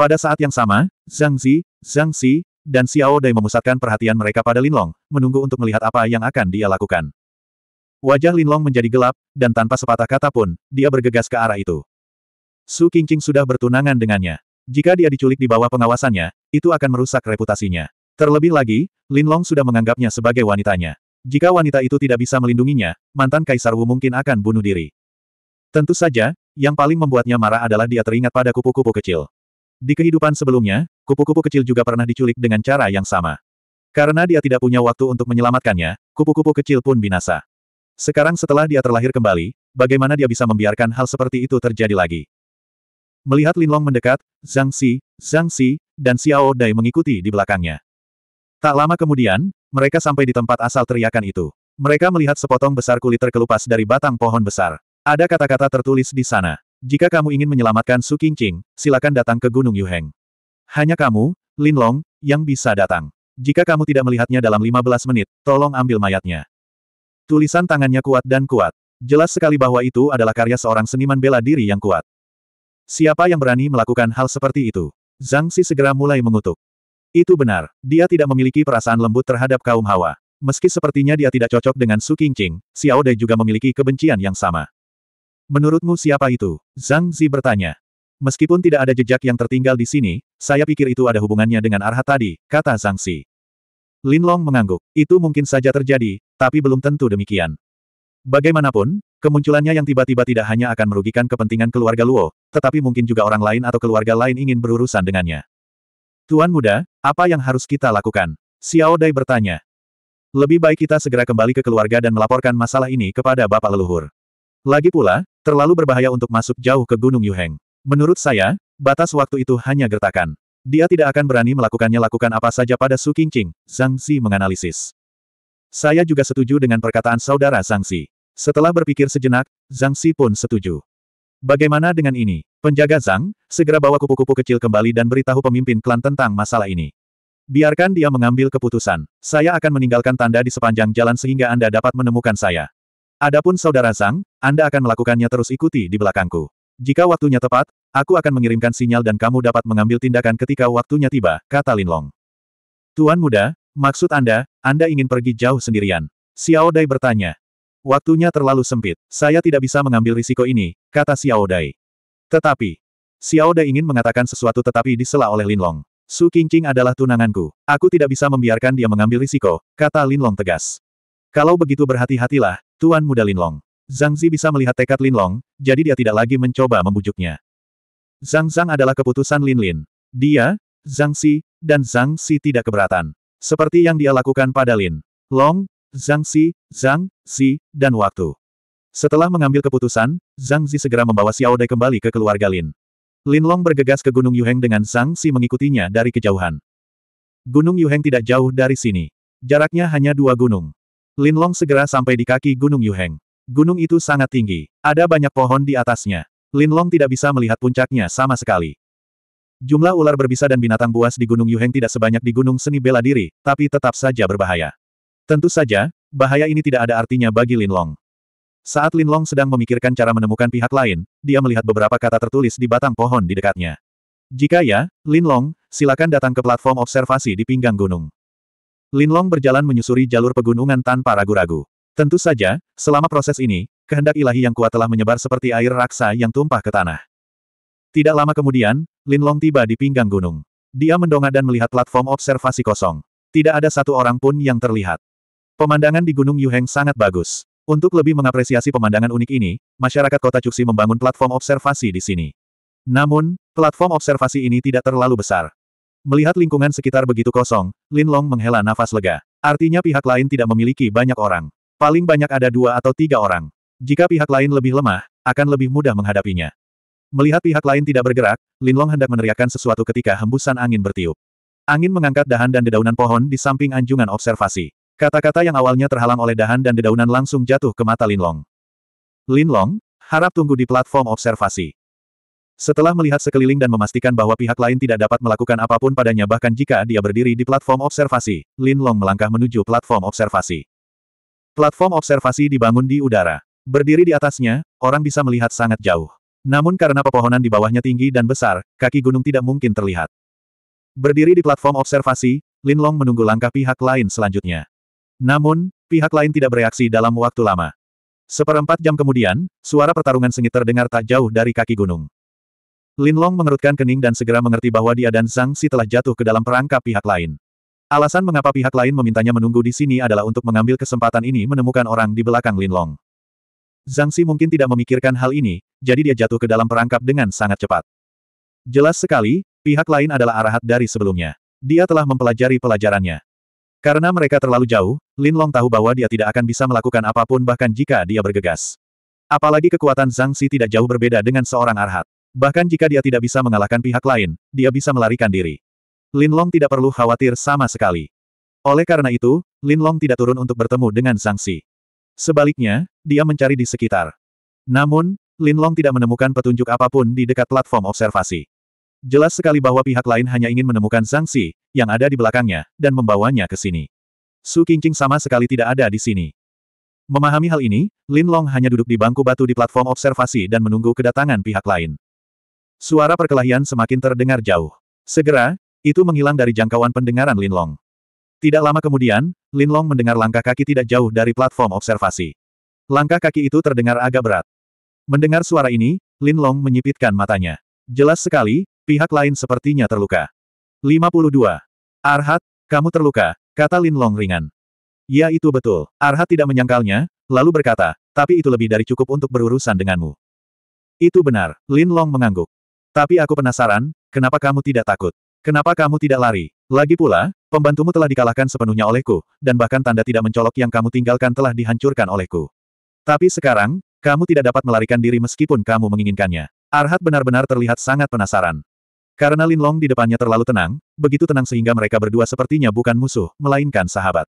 Pada saat yang sama, Zhang Zi, Zhang Xi, dan Xiao Dai memusatkan perhatian mereka pada Linlong, menunggu untuk melihat apa yang akan dia lakukan. Wajah Linlong menjadi gelap, dan tanpa sepatah kata pun, dia bergegas ke arah itu. Su Qingqing sudah bertunangan dengannya. Jika dia diculik di bawah pengawasannya, itu akan merusak reputasinya. Terlebih lagi, Linlong sudah menganggapnya sebagai wanitanya. Jika wanita itu tidak bisa melindunginya, mantan Kaisar Wu mungkin akan bunuh diri. Tentu saja, yang paling membuatnya marah adalah dia teringat pada kupu-kupu kecil. Di kehidupan sebelumnya, kupu-kupu kecil juga pernah diculik dengan cara yang sama. Karena dia tidak punya waktu untuk menyelamatkannya, kupu-kupu kecil pun binasa. Sekarang setelah dia terlahir kembali, bagaimana dia bisa membiarkan hal seperti itu terjadi lagi? Melihat Linlong mendekat, Zhang Xi, Zhang Xi, dan Xiao Dai mengikuti di belakangnya. Tak lama kemudian, mereka sampai di tempat asal teriakan itu. Mereka melihat sepotong besar kulit terkelupas dari batang pohon besar. Ada kata-kata tertulis di sana. Jika kamu ingin menyelamatkan Su Qingqing, silakan datang ke Gunung Yuheng. Hanya kamu, Lin Long, yang bisa datang. Jika kamu tidak melihatnya dalam 15 menit, tolong ambil mayatnya. Tulisan tangannya kuat dan kuat. Jelas sekali bahwa itu adalah karya seorang seniman bela diri yang kuat. Siapa yang berani melakukan hal seperti itu? Zhang Xi segera mulai mengutuk. Itu benar, dia tidak memiliki perasaan lembut terhadap kaum Hawa. Meski sepertinya dia tidak cocok dengan Su Qingqing, Xiao Dai juga memiliki kebencian yang sama. Menurutmu siapa itu? Zhang Zi bertanya. Meskipun tidak ada jejak yang tertinggal di sini, saya pikir itu ada hubungannya dengan arhat tadi, kata Zhang Xi. Lin Long mengangguk. Itu mungkin saja terjadi, tapi belum tentu demikian. Bagaimanapun, kemunculannya yang tiba-tiba tidak hanya akan merugikan kepentingan keluarga Luo, tetapi mungkin juga orang lain atau keluarga lain ingin berurusan dengannya. Tuan muda, apa yang harus kita lakukan? Xiao Dai bertanya. Lebih baik kita segera kembali ke keluarga dan melaporkan masalah ini kepada Bapak Leluhur. Lagi pula, terlalu berbahaya untuk masuk jauh ke Gunung Yuheng. Menurut saya, batas waktu itu hanya gertakan. Dia tidak akan berani melakukannya lakukan apa saja pada Su Qingqing, Zhang Xi menganalisis. Saya juga setuju dengan perkataan saudara Zhang Xi. Setelah berpikir sejenak, Zhang Xi pun setuju. Bagaimana dengan ini? Penjaga Zhang, segera bawa kupu-kupu kecil kembali dan beritahu pemimpin klan tentang masalah ini. Biarkan dia mengambil keputusan. Saya akan meninggalkan tanda di sepanjang jalan sehingga Anda dapat menemukan saya. Adapun saudara Zhang, Anda akan melakukannya terus ikuti di belakangku. Jika waktunya tepat, aku akan mengirimkan sinyal dan kamu dapat mengambil tindakan ketika waktunya tiba, kata Lin Long. Tuan muda, maksud Anda, Anda ingin pergi jauh sendirian? Xiao Dai bertanya. Waktunya terlalu sempit, saya tidak bisa mengambil risiko ini, kata Xiao Dai. Tetapi, Xiao Dai ingin mengatakan sesuatu tetapi disela oleh Lin Long. Su Qingqing adalah tunanganku, aku tidak bisa membiarkan dia mengambil risiko, kata Lin Long tegas. Kalau begitu berhati-hatilah, Tuan muda Linlong. Zhang Zi bisa melihat tekad Linlong, jadi dia tidak lagi mencoba membujuknya. Zhang Zhang adalah keputusan Lin Lin. Dia, Zhang Xi, dan Zhang Xi tidak keberatan. Seperti yang dia lakukan pada Lin Long, Zhang Xi, Zhang Xi, dan waktu. Setelah mengambil keputusan, Zhang Zi segera membawa Xiao Dai kembali ke keluarga Lin. Lin Long bergegas ke Gunung Yuheng dengan Zhang Xi mengikutinya dari kejauhan. Gunung Yuheng tidak jauh dari sini. Jaraknya hanya dua gunung. Linlong segera sampai di kaki Gunung Yuheng. Gunung itu sangat tinggi. Ada banyak pohon di atasnya. Linlong tidak bisa melihat puncaknya sama sekali. Jumlah ular berbisa dan binatang buas di Gunung Yuheng tidak sebanyak di Gunung Seni Bela Diri, tapi tetap saja berbahaya. Tentu saja, bahaya ini tidak ada artinya bagi Linlong. Saat Linlong sedang memikirkan cara menemukan pihak lain, dia melihat beberapa kata tertulis di batang pohon di dekatnya. Jika ya, Linlong, silakan datang ke platform observasi di pinggang gunung. Linlong berjalan menyusuri jalur pegunungan tanpa ragu-ragu. Tentu saja, selama proses ini, kehendak ilahi yang kuat telah menyebar seperti air raksa yang tumpah ke tanah. Tidak lama kemudian, Linlong tiba di pinggang gunung. Dia mendongak dan melihat platform observasi kosong. Tidak ada satu orang pun yang terlihat. Pemandangan di Gunung Yuheng sangat bagus. Untuk lebih mengapresiasi pemandangan unik ini, masyarakat kota Cuxi membangun platform observasi di sini. Namun, platform observasi ini tidak terlalu besar. Melihat lingkungan sekitar begitu kosong, Lin Long menghela nafas lega. Artinya pihak lain tidak memiliki banyak orang. Paling banyak ada dua atau tiga orang. Jika pihak lain lebih lemah, akan lebih mudah menghadapinya. Melihat pihak lain tidak bergerak, Lin Long hendak meneriakkan sesuatu ketika hembusan angin bertiup. Angin mengangkat dahan dan dedaunan pohon di samping anjungan observasi. Kata-kata yang awalnya terhalang oleh dahan dan dedaunan langsung jatuh ke mata Lin Long. Lin Long, harap tunggu di platform observasi. Setelah melihat sekeliling dan memastikan bahwa pihak lain tidak dapat melakukan apapun padanya bahkan jika dia berdiri di platform observasi, Lin Long melangkah menuju platform observasi. Platform observasi dibangun di udara. Berdiri di atasnya, orang bisa melihat sangat jauh. Namun karena pepohonan di bawahnya tinggi dan besar, kaki gunung tidak mungkin terlihat. Berdiri di platform observasi, Lin Long menunggu langkah pihak lain selanjutnya. Namun, pihak lain tidak bereaksi dalam waktu lama. Seperempat jam kemudian, suara pertarungan sengit terdengar tak jauh dari kaki gunung. Lin Long mengerutkan kening dan segera mengerti bahwa dia dan Zhang Si telah jatuh ke dalam perangkap pihak lain. Alasan mengapa pihak lain memintanya menunggu di sini adalah untuk mengambil kesempatan ini menemukan orang di belakang Lin Long. Zhang Si mungkin tidak memikirkan hal ini, jadi dia jatuh ke dalam perangkap dengan sangat cepat. Jelas sekali, pihak lain adalah arahat dari sebelumnya. Dia telah mempelajari pelajarannya. Karena mereka terlalu jauh, Lin Long tahu bahwa dia tidak akan bisa melakukan apapun bahkan jika dia bergegas. Apalagi kekuatan Zhang Si tidak jauh berbeda dengan seorang arhat. Bahkan jika dia tidak bisa mengalahkan pihak lain, dia bisa melarikan diri. Lin Long tidak perlu khawatir sama sekali. Oleh karena itu, Lin Long tidak turun untuk bertemu dengan Sanksi. Sebaliknya, dia mencari di sekitar. Namun, Lin Long tidak menemukan petunjuk apapun di dekat platform observasi. Jelas sekali bahwa pihak lain hanya ingin menemukan Sanksi yang ada di belakangnya, dan membawanya ke sini. Su Qingqing sama sekali tidak ada di sini. Memahami hal ini, Lin Long hanya duduk di bangku batu di platform observasi dan menunggu kedatangan pihak lain. Suara perkelahian semakin terdengar jauh. Segera, itu menghilang dari jangkauan pendengaran Linlong. Tidak lama kemudian, Linlong mendengar langkah kaki tidak jauh dari platform observasi. Langkah kaki itu terdengar agak berat. Mendengar suara ini, Linlong menyipitkan matanya. Jelas sekali, pihak lain sepertinya terluka. 52. Arhat, kamu terluka, kata Linlong ringan. Ya itu betul. Arhat tidak menyangkalnya, lalu berkata, tapi itu lebih dari cukup untuk berurusan denganmu. Itu benar, Linlong mengangguk. Tapi aku penasaran, kenapa kamu tidak takut? Kenapa kamu tidak lari? Lagi pula, pembantumu telah dikalahkan sepenuhnya olehku, dan bahkan tanda tidak mencolok yang kamu tinggalkan telah dihancurkan olehku. Tapi sekarang, kamu tidak dapat melarikan diri meskipun kamu menginginkannya. Arhat benar-benar terlihat sangat penasaran. Karena Lin Long di depannya terlalu tenang, begitu tenang sehingga mereka berdua sepertinya bukan musuh, melainkan sahabat.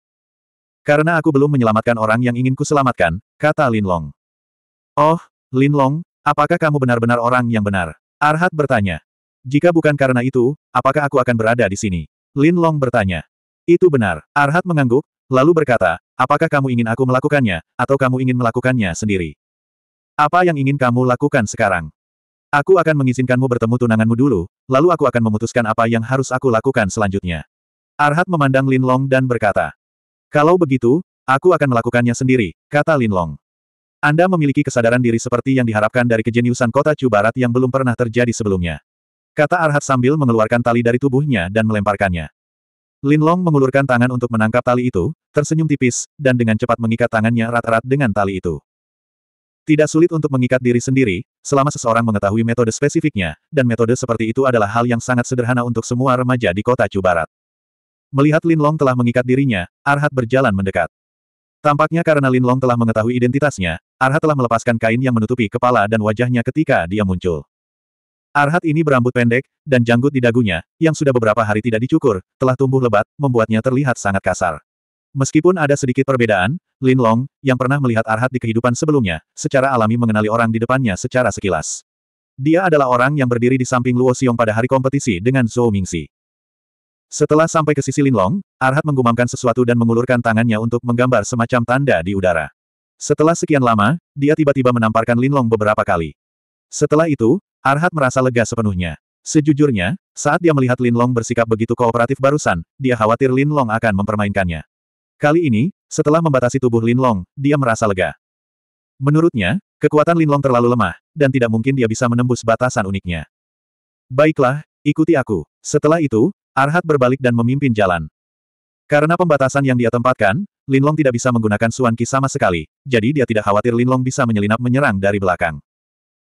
Karena aku belum menyelamatkan orang yang ingin kuselamatkan, kata Lin Long. Oh, Lin Long, apakah kamu benar-benar orang yang benar? Arhat bertanya. Jika bukan karena itu, apakah aku akan berada di sini? Lin Long bertanya. Itu benar. Arhat mengangguk, lalu berkata, apakah kamu ingin aku melakukannya, atau kamu ingin melakukannya sendiri? Apa yang ingin kamu lakukan sekarang? Aku akan mengizinkanmu bertemu tunanganmu dulu, lalu aku akan memutuskan apa yang harus aku lakukan selanjutnya. Arhat memandang Lin Long dan berkata, Kalau begitu, aku akan melakukannya sendiri, kata Lin Long. Anda memiliki kesadaran diri seperti yang diharapkan dari kejeniusan kota Chu Barat yang belum pernah terjadi sebelumnya. Kata Arhat sambil mengeluarkan tali dari tubuhnya dan melemparkannya. Lin Long mengulurkan tangan untuk menangkap tali itu, tersenyum tipis, dan dengan cepat mengikat tangannya rat-rat dengan tali itu. Tidak sulit untuk mengikat diri sendiri, selama seseorang mengetahui metode spesifiknya, dan metode seperti itu adalah hal yang sangat sederhana untuk semua remaja di kota Chu Barat. Melihat Lin Long telah mengikat dirinya, Arhat berjalan mendekat. Tampaknya karena Lin Long telah mengetahui identitasnya, Arhat telah melepaskan kain yang menutupi kepala dan wajahnya ketika dia muncul. Arhat ini berambut pendek, dan janggut di dagunya, yang sudah beberapa hari tidak dicukur, telah tumbuh lebat, membuatnya terlihat sangat kasar. Meskipun ada sedikit perbedaan, Lin Long, yang pernah melihat Arhat di kehidupan sebelumnya, secara alami mengenali orang di depannya secara sekilas. Dia adalah orang yang berdiri di samping Luo Xiong pada hari kompetisi dengan Zhou Mingxi. Setelah sampai ke sisi Lin Long, Arhat menggumamkan sesuatu dan mengulurkan tangannya untuk menggambar semacam tanda di udara. Setelah sekian lama, dia tiba-tiba menamparkan Linlong beberapa kali. Setelah itu, Arhat merasa lega sepenuhnya. Sejujurnya, saat dia melihat Linlong bersikap begitu kooperatif barusan, dia khawatir Linlong akan mempermainkannya. Kali ini, setelah membatasi tubuh Linlong, dia merasa lega. Menurutnya, kekuatan Linlong terlalu lemah, dan tidak mungkin dia bisa menembus batasan uniknya. Baiklah, ikuti aku. Setelah itu, Arhat berbalik dan memimpin jalan. Karena pembatasan yang dia tempatkan, Linlong tidak bisa menggunakan Suan Qi sama sekali, jadi dia tidak khawatir Linlong bisa menyelinap menyerang dari belakang.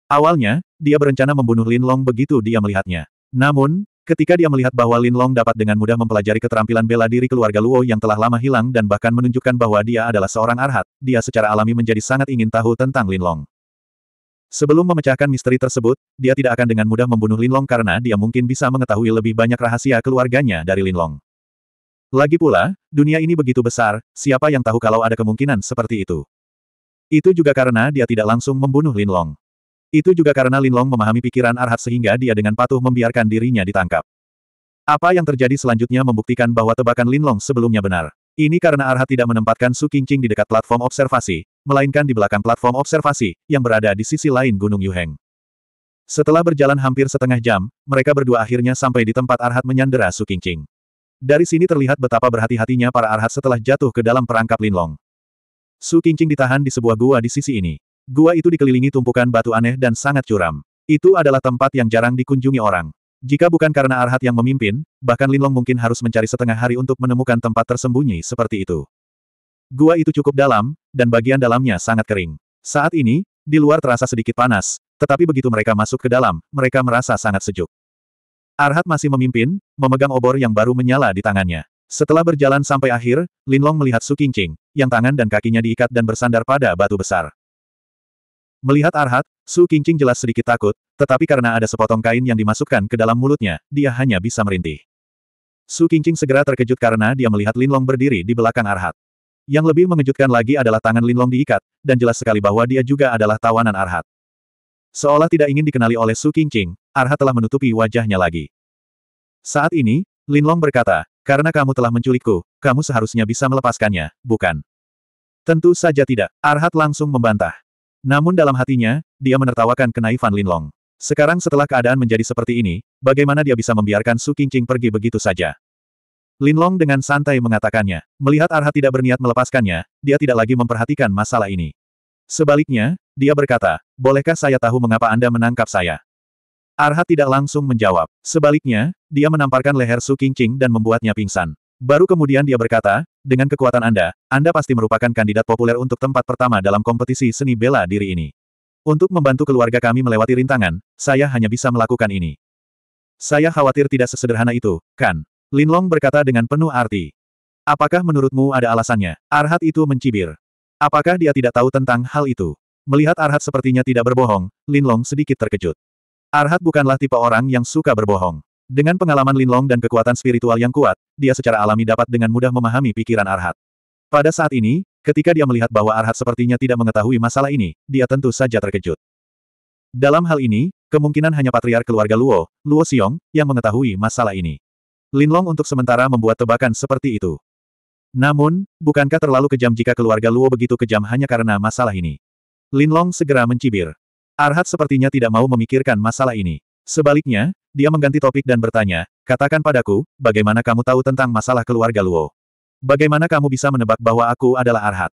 Awalnya, dia berencana membunuh Linlong begitu dia melihatnya. Namun, ketika dia melihat bahwa Linlong dapat dengan mudah mempelajari keterampilan bela diri keluarga Luo yang telah lama hilang dan bahkan menunjukkan bahwa dia adalah seorang arhat, dia secara alami menjadi sangat ingin tahu tentang Linlong. Sebelum memecahkan misteri tersebut, dia tidak akan dengan mudah membunuh Linlong karena dia mungkin bisa mengetahui lebih banyak rahasia keluarganya dari Linlong. Lagi pula, dunia ini begitu besar, siapa yang tahu kalau ada kemungkinan seperti itu. Itu juga karena dia tidak langsung membunuh Lin Long. Itu juga karena Lin Long memahami pikiran Arhat sehingga dia dengan patuh membiarkan dirinya ditangkap. Apa yang terjadi selanjutnya membuktikan bahwa tebakan Lin Long sebelumnya benar. Ini karena Arhat tidak menempatkan Su Qingqing di dekat platform observasi, melainkan di belakang platform observasi, yang berada di sisi lain Gunung Yuheng. Setelah berjalan hampir setengah jam, mereka berdua akhirnya sampai di tempat Arhat menyandera Su Qingqing. Dari sini terlihat betapa berhati-hatinya para arhat setelah jatuh ke dalam perangkap Linlong. Su Qingqing ditahan di sebuah gua di sisi ini. Gua itu dikelilingi tumpukan batu aneh dan sangat curam. Itu adalah tempat yang jarang dikunjungi orang. Jika bukan karena Arhat yang memimpin, bahkan Linlong mungkin harus mencari setengah hari untuk menemukan tempat tersembunyi seperti itu. Gua itu cukup dalam, dan bagian dalamnya sangat kering. Saat ini, di luar terasa sedikit panas, tetapi begitu mereka masuk ke dalam, mereka merasa sangat sejuk. Arhat masih memimpin, memegang obor yang baru menyala di tangannya. Setelah berjalan sampai akhir, Linlong melihat Su Qingqing, yang tangan dan kakinya diikat dan bersandar pada batu besar. Melihat Arhat, Su Qingqing jelas sedikit takut, tetapi karena ada sepotong kain yang dimasukkan ke dalam mulutnya, dia hanya bisa merintih. Su Qingqing segera terkejut karena dia melihat Linlong berdiri di belakang Arhat. Yang lebih mengejutkan lagi adalah tangan Linlong diikat, dan jelas sekali bahwa dia juga adalah tawanan Arhat. Seolah tidak ingin dikenali oleh Su Qingqing, Arha telah menutupi wajahnya lagi. Saat ini, Linlong berkata, karena kamu telah menculikku, kamu seharusnya bisa melepaskannya, bukan? Tentu saja tidak, Arhat langsung membantah. Namun dalam hatinya, dia menertawakan kenaifan Linlong. Sekarang setelah keadaan menjadi seperti ini, bagaimana dia bisa membiarkan Su Qingqing pergi begitu saja? Linlong dengan santai mengatakannya. Melihat Arhat tidak berniat melepaskannya, dia tidak lagi memperhatikan masalah ini. Sebaliknya, dia berkata, bolehkah saya tahu mengapa Anda menangkap saya? Arhat tidak langsung menjawab. Sebaliknya, dia menamparkan leher Su Qingqing dan membuatnya pingsan. Baru kemudian dia berkata, dengan kekuatan Anda, Anda pasti merupakan kandidat populer untuk tempat pertama dalam kompetisi seni bela diri ini. Untuk membantu keluarga kami melewati rintangan, saya hanya bisa melakukan ini. Saya khawatir tidak sesederhana itu, kan? Linlong berkata dengan penuh arti. Apakah menurutmu ada alasannya? Arhat itu mencibir. Apakah dia tidak tahu tentang hal itu? Melihat Arhat sepertinya tidak berbohong, Linlong sedikit terkejut. Arhat bukanlah tipe orang yang suka berbohong. Dengan pengalaman Linlong dan kekuatan spiritual yang kuat, dia secara alami dapat dengan mudah memahami pikiran Arhat. Pada saat ini, ketika dia melihat bahwa Arhat sepertinya tidak mengetahui masalah ini, dia tentu saja terkejut. Dalam hal ini, kemungkinan hanya patriar keluarga Luo, Luo Xiong, yang mengetahui masalah ini. Linlong untuk sementara membuat tebakan seperti itu. Namun, bukankah terlalu kejam jika keluarga Luo begitu kejam hanya karena masalah ini? Lin Long segera mencibir. Arhat sepertinya tidak mau memikirkan masalah ini. Sebaliknya, dia mengganti topik dan bertanya, katakan padaku, bagaimana kamu tahu tentang masalah keluarga Luo? Bagaimana kamu bisa menebak bahwa aku adalah Arhat?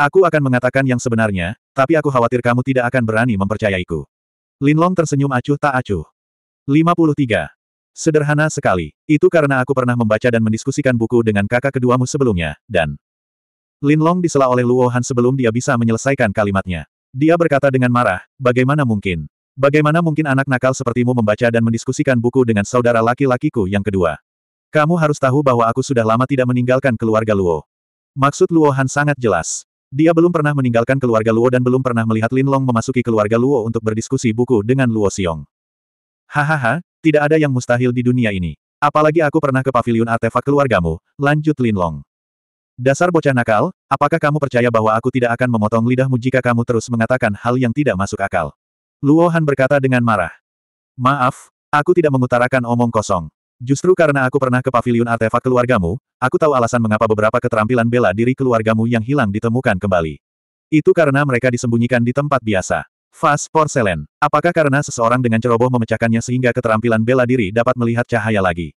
Aku akan mengatakan yang sebenarnya, tapi aku khawatir kamu tidak akan berani mempercayaiku. Linlong tersenyum acuh tak acuh. 53. Sederhana sekali. Itu karena aku pernah membaca dan mendiskusikan buku dengan kakak keduamu sebelumnya, dan... Lin Long disela oleh Luo Han sebelum dia bisa menyelesaikan kalimatnya. Dia berkata dengan marah, bagaimana mungkin? Bagaimana mungkin anak nakal sepertimu membaca dan mendiskusikan buku dengan saudara laki-lakiku yang kedua? Kamu harus tahu bahwa aku sudah lama tidak meninggalkan keluarga Luo. Maksud Luo Han sangat jelas. Dia belum pernah meninggalkan keluarga Luo dan belum pernah melihat Lin Long memasuki keluarga Luo untuk berdiskusi buku dengan Luo Xiong. Hahaha, tidak ada yang mustahil di dunia ini. Apalagi aku pernah ke pavilion artefak keluargamu, lanjut Lin Long. Dasar bocah nakal, apakah kamu percaya bahwa aku tidak akan memotong lidahmu jika kamu terus mengatakan hal yang tidak masuk akal? Luo Han berkata dengan marah. Maaf, aku tidak mengutarakan omong kosong. Justru karena aku pernah ke pavilion artefak keluargamu, aku tahu alasan mengapa beberapa keterampilan bela diri keluargamu yang hilang ditemukan kembali. Itu karena mereka disembunyikan di tempat biasa. Vas porselen. Apakah karena seseorang dengan ceroboh memecahkannya sehingga keterampilan bela diri dapat melihat cahaya lagi?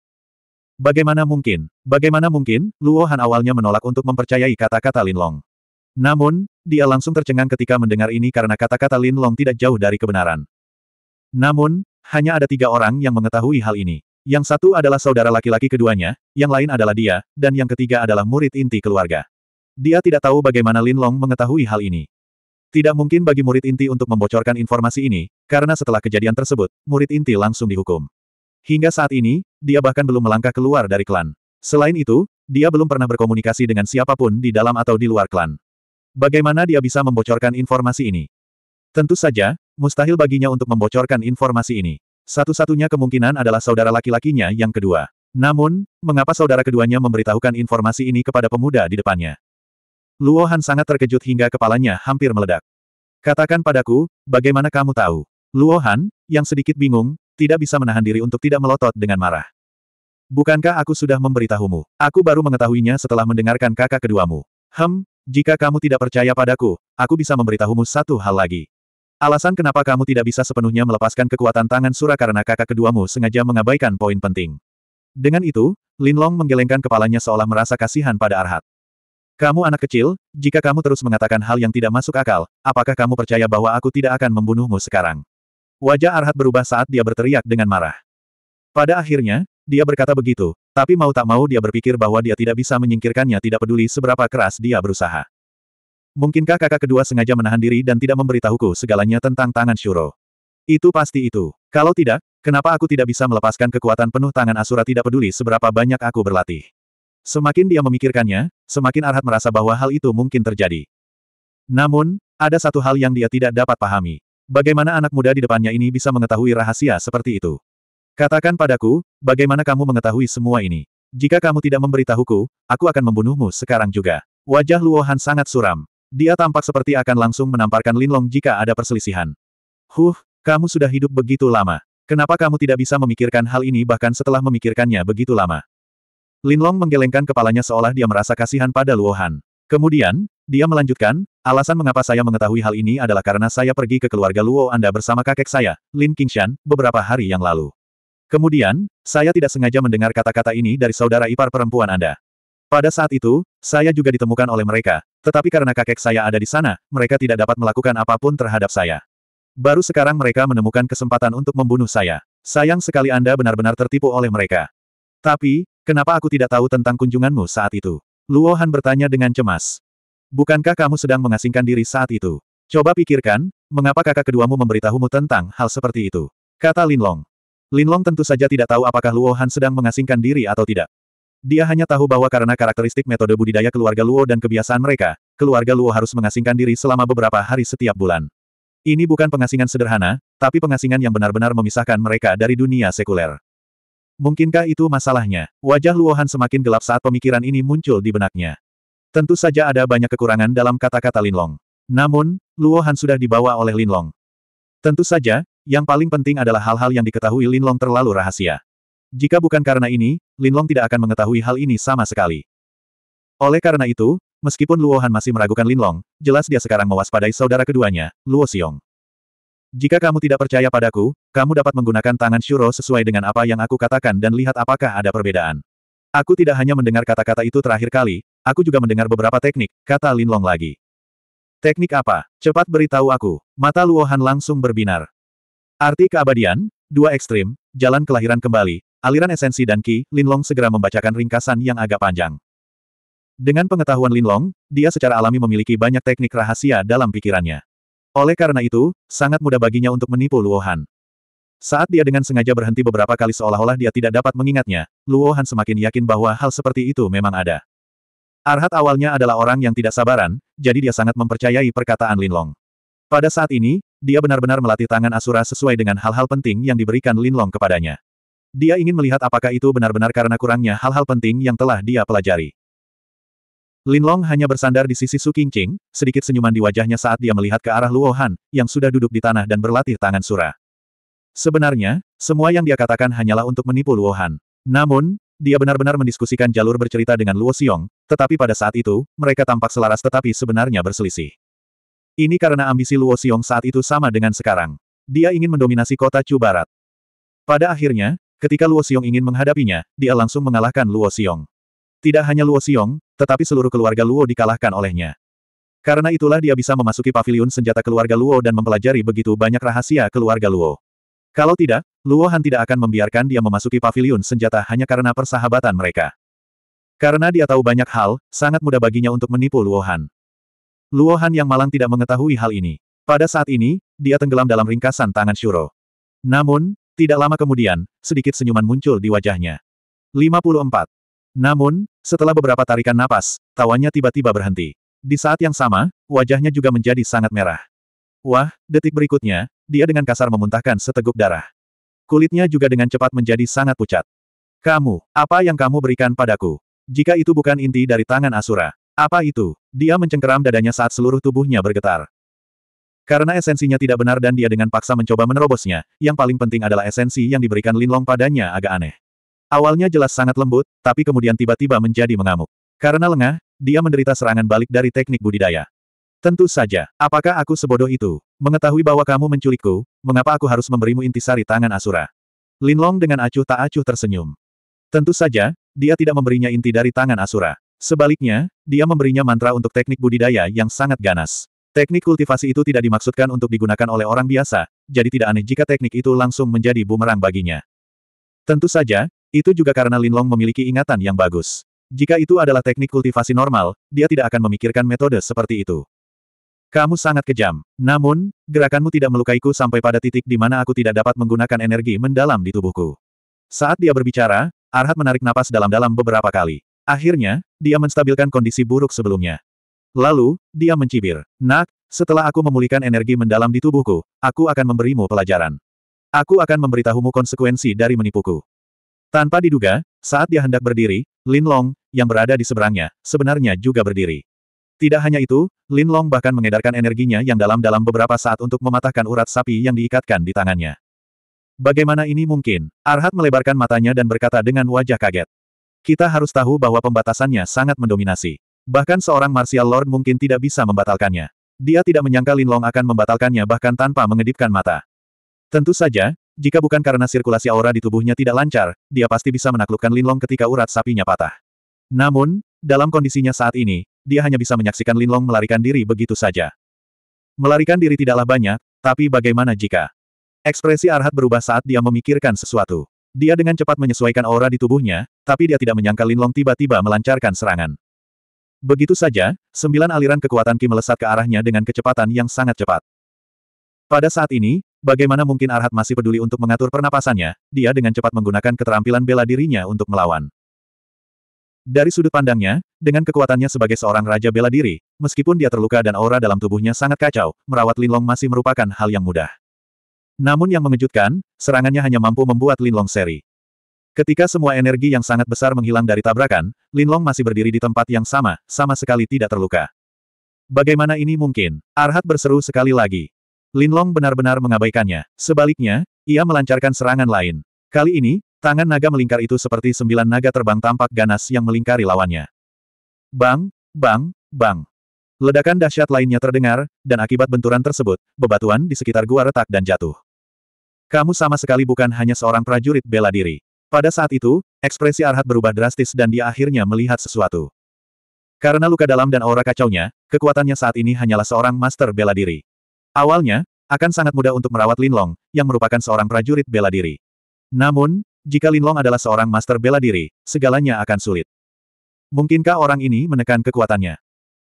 Bagaimana mungkin? Bagaimana mungkin? Luo Han awalnya menolak untuk mempercayai kata-kata Lin Long. Namun, dia langsung tercengang ketika mendengar ini karena kata-kata Lin Long tidak jauh dari kebenaran. Namun, hanya ada tiga orang yang mengetahui hal ini. Yang satu adalah saudara laki-laki keduanya, yang lain adalah dia, dan yang ketiga adalah murid inti keluarga. Dia tidak tahu bagaimana Lin Long mengetahui hal ini. Tidak mungkin bagi murid inti untuk membocorkan informasi ini, karena setelah kejadian tersebut, murid inti langsung dihukum. Hingga saat ini, dia bahkan belum melangkah keluar dari klan. Selain itu, dia belum pernah berkomunikasi dengan siapapun di dalam atau di luar klan. Bagaimana dia bisa membocorkan informasi ini? Tentu saja, mustahil baginya untuk membocorkan informasi ini. Satu-satunya kemungkinan adalah saudara laki-lakinya yang kedua. Namun, mengapa saudara keduanya memberitahukan informasi ini kepada pemuda di depannya? Luo Han sangat terkejut hingga kepalanya hampir meledak. Katakan padaku, bagaimana kamu tahu? Luo Han, yang sedikit bingung, tidak bisa menahan diri untuk tidak melotot dengan marah. Bukankah aku sudah memberitahumu? Aku baru mengetahuinya setelah mendengarkan kakak keduamu. Hem, jika kamu tidak percaya padaku, aku bisa memberitahumu satu hal lagi. Alasan kenapa kamu tidak bisa sepenuhnya melepaskan kekuatan tangan Surah karena kakak keduamu sengaja mengabaikan poin penting. Dengan itu, Lin Long menggelengkan kepalanya seolah merasa kasihan pada Arhat. Kamu anak kecil, jika kamu terus mengatakan hal yang tidak masuk akal, apakah kamu percaya bahwa aku tidak akan membunuhmu sekarang? Wajah Arhat berubah saat dia berteriak dengan marah. Pada akhirnya, dia berkata begitu, tapi mau tak mau dia berpikir bahwa dia tidak bisa menyingkirkannya tidak peduli seberapa keras dia berusaha. Mungkinkah kakak kedua sengaja menahan diri dan tidak memberitahuku segalanya tentang tangan Shuro? Itu pasti itu. Kalau tidak, kenapa aku tidak bisa melepaskan kekuatan penuh tangan Asura tidak peduli seberapa banyak aku berlatih? Semakin dia memikirkannya, semakin Arhat merasa bahwa hal itu mungkin terjadi. Namun, ada satu hal yang dia tidak dapat pahami. Bagaimana anak muda di depannya ini bisa mengetahui rahasia seperti itu? Katakan padaku, bagaimana kamu mengetahui semua ini? Jika kamu tidak memberitahuku, aku akan membunuhmu sekarang juga. Wajah Luohan sangat suram. Dia tampak seperti akan langsung menamparkan Linlong jika ada perselisihan. Huh, kamu sudah hidup begitu lama. Kenapa kamu tidak bisa memikirkan hal ini bahkan setelah memikirkannya begitu lama? Linlong menggelengkan kepalanya seolah dia merasa kasihan pada Luohan. Kemudian, dia melanjutkan, alasan mengapa saya mengetahui hal ini adalah karena saya pergi ke keluarga Luo Anda bersama kakek saya, Lin Qingshan, beberapa hari yang lalu. Kemudian, saya tidak sengaja mendengar kata-kata ini dari saudara ipar perempuan Anda. Pada saat itu, saya juga ditemukan oleh mereka, tetapi karena kakek saya ada di sana, mereka tidak dapat melakukan apapun terhadap saya. Baru sekarang mereka menemukan kesempatan untuk membunuh saya. Sayang sekali Anda benar-benar tertipu oleh mereka. Tapi, Kenapa aku tidak tahu tentang kunjunganmu saat itu? Luohan bertanya dengan cemas. Bukankah kamu sedang mengasingkan diri saat itu? Coba pikirkan, mengapa kakak keduamu memberitahumu tentang hal seperti itu? Kata Linlong. Linlong tentu saja tidak tahu apakah Luohan sedang mengasingkan diri atau tidak. Dia hanya tahu bahwa karena karakteristik metode budidaya keluarga Luo dan kebiasaan mereka, keluarga Luo harus mengasingkan diri selama beberapa hari setiap bulan. Ini bukan pengasingan sederhana, tapi pengasingan yang benar-benar memisahkan mereka dari dunia sekuler. Mungkinkah itu masalahnya? Wajah Luohan semakin gelap saat pemikiran ini muncul di benaknya. Tentu saja ada banyak kekurangan dalam kata-kata Linlong. Namun, Luohan sudah dibawa oleh Linlong. Tentu saja, yang paling penting adalah hal-hal yang diketahui Linlong terlalu rahasia. Jika bukan karena ini, Linlong tidak akan mengetahui hal ini sama sekali. Oleh karena itu, meskipun Luohan masih meragukan Linlong, jelas dia sekarang mewaspadai saudara keduanya, Luo Xiong. Jika kamu tidak percaya padaku, kamu dapat menggunakan tangan Shuro sesuai dengan apa yang aku katakan dan lihat apakah ada perbedaan. Aku tidak hanya mendengar kata-kata itu terakhir kali, aku juga mendengar beberapa teknik, kata Linlong lagi. Teknik apa? Cepat beritahu aku. Mata Luohan langsung berbinar. Arti keabadian, dua ekstrim, jalan kelahiran kembali, aliran esensi dan ki, Linlong segera membacakan ringkasan yang agak panjang. Dengan pengetahuan Linlong, dia secara alami memiliki banyak teknik rahasia dalam pikirannya. Oleh karena itu, sangat mudah baginya untuk menipu Luohan. Saat dia dengan sengaja berhenti beberapa kali seolah-olah dia tidak dapat mengingatnya, Luo Han semakin yakin bahwa hal seperti itu memang ada. Arhat awalnya adalah orang yang tidak sabaran, jadi dia sangat mempercayai perkataan Lin Long. Pada saat ini, dia benar-benar melatih tangan Asura sesuai dengan hal-hal penting yang diberikan Lin Long kepadanya. Dia ingin melihat apakah itu benar-benar karena kurangnya hal-hal penting yang telah dia pelajari. Lin Long hanya bersandar di sisi Su Qingqing, sedikit senyuman di wajahnya saat dia melihat ke arah Luo Han, yang sudah duduk di tanah dan berlatih tangan Sura. Sebenarnya, semua yang dia katakan hanyalah untuk menipu Luo Namun, dia benar-benar mendiskusikan jalur bercerita dengan Luo Xiong, tetapi pada saat itu, mereka tampak selaras tetapi sebenarnya berselisih. Ini karena ambisi Luo Xiong saat itu sama dengan sekarang. Dia ingin mendominasi kota Chu Barat. Pada akhirnya, ketika Luo Xiong ingin menghadapinya, dia langsung mengalahkan Luo Xiong. Tidak hanya Luo Xiong, tetapi seluruh keluarga Luo dikalahkan olehnya. Karena itulah dia bisa memasuki paviliun senjata keluarga Luo dan mempelajari begitu banyak rahasia keluarga Luo. Kalau tidak, Luohan tidak akan membiarkan dia memasuki paviliun senjata hanya karena persahabatan mereka. Karena dia tahu banyak hal, sangat mudah baginya untuk menipu Luohan. Luohan yang malang tidak mengetahui hal ini. Pada saat ini, dia tenggelam dalam ringkasan tangan Shuro. Namun, tidak lama kemudian, sedikit senyuman muncul di wajahnya. 54. Namun, setelah beberapa tarikan napas, tawanya tiba-tiba berhenti. Di saat yang sama, wajahnya juga menjadi sangat merah. Wah, detik berikutnya, dia dengan kasar memuntahkan seteguk darah. Kulitnya juga dengan cepat menjadi sangat pucat. Kamu, apa yang kamu berikan padaku? Jika itu bukan inti dari tangan Asura, apa itu? Dia mencengkeram dadanya saat seluruh tubuhnya bergetar. Karena esensinya tidak benar dan dia dengan paksa mencoba menerobosnya, yang paling penting adalah esensi yang diberikan Linlong padanya agak aneh. Awalnya jelas sangat lembut, tapi kemudian tiba-tiba menjadi mengamuk. Karena lengah, dia menderita serangan balik dari teknik budidaya. Tentu saja. Apakah aku sebodoh itu? Mengetahui bahwa kamu menculikku, mengapa aku harus memberimu intisari tangan Asura? Linlong dengan acuh tak acuh tersenyum. Tentu saja, dia tidak memberinya inti dari tangan Asura. Sebaliknya, dia memberinya mantra untuk teknik budidaya yang sangat ganas. Teknik kultivasi itu tidak dimaksudkan untuk digunakan oleh orang biasa, jadi tidak aneh jika teknik itu langsung menjadi bumerang baginya. Tentu saja, itu juga karena Linlong memiliki ingatan yang bagus. Jika itu adalah teknik kultivasi normal, dia tidak akan memikirkan metode seperti itu. Kamu sangat kejam. Namun, gerakanmu tidak melukaiku sampai pada titik di mana aku tidak dapat menggunakan energi mendalam di tubuhku. Saat dia berbicara, Arhat menarik napas dalam-dalam beberapa kali. Akhirnya, dia menstabilkan kondisi buruk sebelumnya. Lalu, dia mencibir. Nak, setelah aku memulihkan energi mendalam di tubuhku, aku akan memberimu pelajaran. Aku akan memberitahumu konsekuensi dari menipuku. Tanpa diduga, saat dia hendak berdiri, Lin Long, yang berada di seberangnya, sebenarnya juga berdiri. Tidak hanya itu, Lin Long bahkan mengedarkan energinya yang dalam dalam beberapa saat untuk mematahkan urat sapi yang diikatkan di tangannya. Bagaimana ini mungkin? Arhat melebarkan matanya dan berkata dengan wajah kaget. Kita harus tahu bahwa pembatasannya sangat mendominasi. Bahkan seorang martial lord mungkin tidak bisa membatalkannya. Dia tidak menyangka Lin Long akan membatalkannya bahkan tanpa mengedipkan mata. Tentu saja, jika bukan karena sirkulasi aura di tubuhnya tidak lancar, dia pasti bisa menaklukkan Lin Long ketika urat sapinya patah. Namun, dalam kondisinya saat ini, dia hanya bisa menyaksikan Linlong melarikan diri begitu saja. Melarikan diri tidaklah banyak, tapi bagaimana jika ekspresi Arhat berubah saat dia memikirkan sesuatu. Dia dengan cepat menyesuaikan aura di tubuhnya, tapi dia tidak menyangka Linlong tiba-tiba melancarkan serangan. Begitu saja, sembilan aliran kekuatan Ki melesat ke arahnya dengan kecepatan yang sangat cepat. Pada saat ini, bagaimana mungkin Arhat masih peduli untuk mengatur pernapasannya, dia dengan cepat menggunakan keterampilan bela dirinya untuk melawan. Dari sudut pandangnya, dengan kekuatannya sebagai seorang raja bela diri, meskipun dia terluka dan aura dalam tubuhnya sangat kacau, merawat Linlong masih merupakan hal yang mudah. Namun yang mengejutkan, serangannya hanya mampu membuat Linlong seri. Ketika semua energi yang sangat besar menghilang dari tabrakan, Linlong masih berdiri di tempat yang sama, sama sekali tidak terluka. Bagaimana ini mungkin? Arhat berseru sekali lagi. Linlong benar-benar mengabaikannya. Sebaliknya, ia melancarkan serangan lain. Kali ini, tangan naga melingkar itu seperti sembilan naga terbang tampak ganas yang melingkari lawannya. Bang, bang, bang. Ledakan dahsyat lainnya terdengar, dan akibat benturan tersebut, bebatuan di sekitar gua retak dan jatuh. Kamu sama sekali bukan hanya seorang prajurit bela diri. Pada saat itu, ekspresi Arhat berubah drastis dan dia akhirnya melihat sesuatu. Karena luka dalam dan aura kacaunya, kekuatannya saat ini hanyalah seorang master bela diri. Awalnya, akan sangat mudah untuk merawat Linlong, yang merupakan seorang prajurit bela diri. Namun, jika Linlong adalah seorang master bela diri, segalanya akan sulit. Mungkinkah orang ini menekan kekuatannya?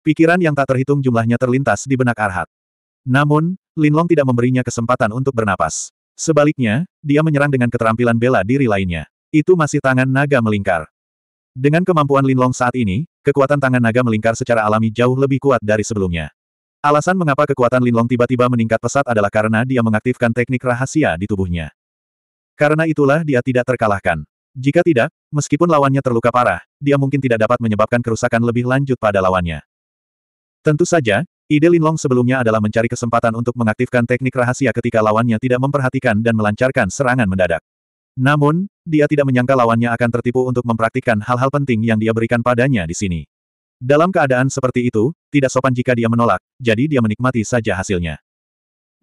Pikiran yang tak terhitung jumlahnya terlintas di benak Arhat. Namun, Linlong tidak memberinya kesempatan untuk bernapas. Sebaliknya, dia menyerang dengan keterampilan bela diri lainnya. Itu masih tangan naga melingkar. Dengan kemampuan Linlong saat ini, kekuatan tangan naga melingkar secara alami jauh lebih kuat dari sebelumnya. Alasan mengapa kekuatan Linlong tiba-tiba meningkat pesat adalah karena dia mengaktifkan teknik rahasia di tubuhnya. Karena itulah dia tidak terkalahkan. Jika tidak, meskipun lawannya terluka parah, dia mungkin tidak dapat menyebabkan kerusakan lebih lanjut pada lawannya. Tentu saja, ide Linlong sebelumnya adalah mencari kesempatan untuk mengaktifkan teknik rahasia ketika lawannya tidak memperhatikan dan melancarkan serangan mendadak. Namun, dia tidak menyangka lawannya akan tertipu untuk mempraktikkan hal-hal penting yang dia berikan padanya di sini. Dalam keadaan seperti itu, tidak sopan jika dia menolak, jadi dia menikmati saja hasilnya.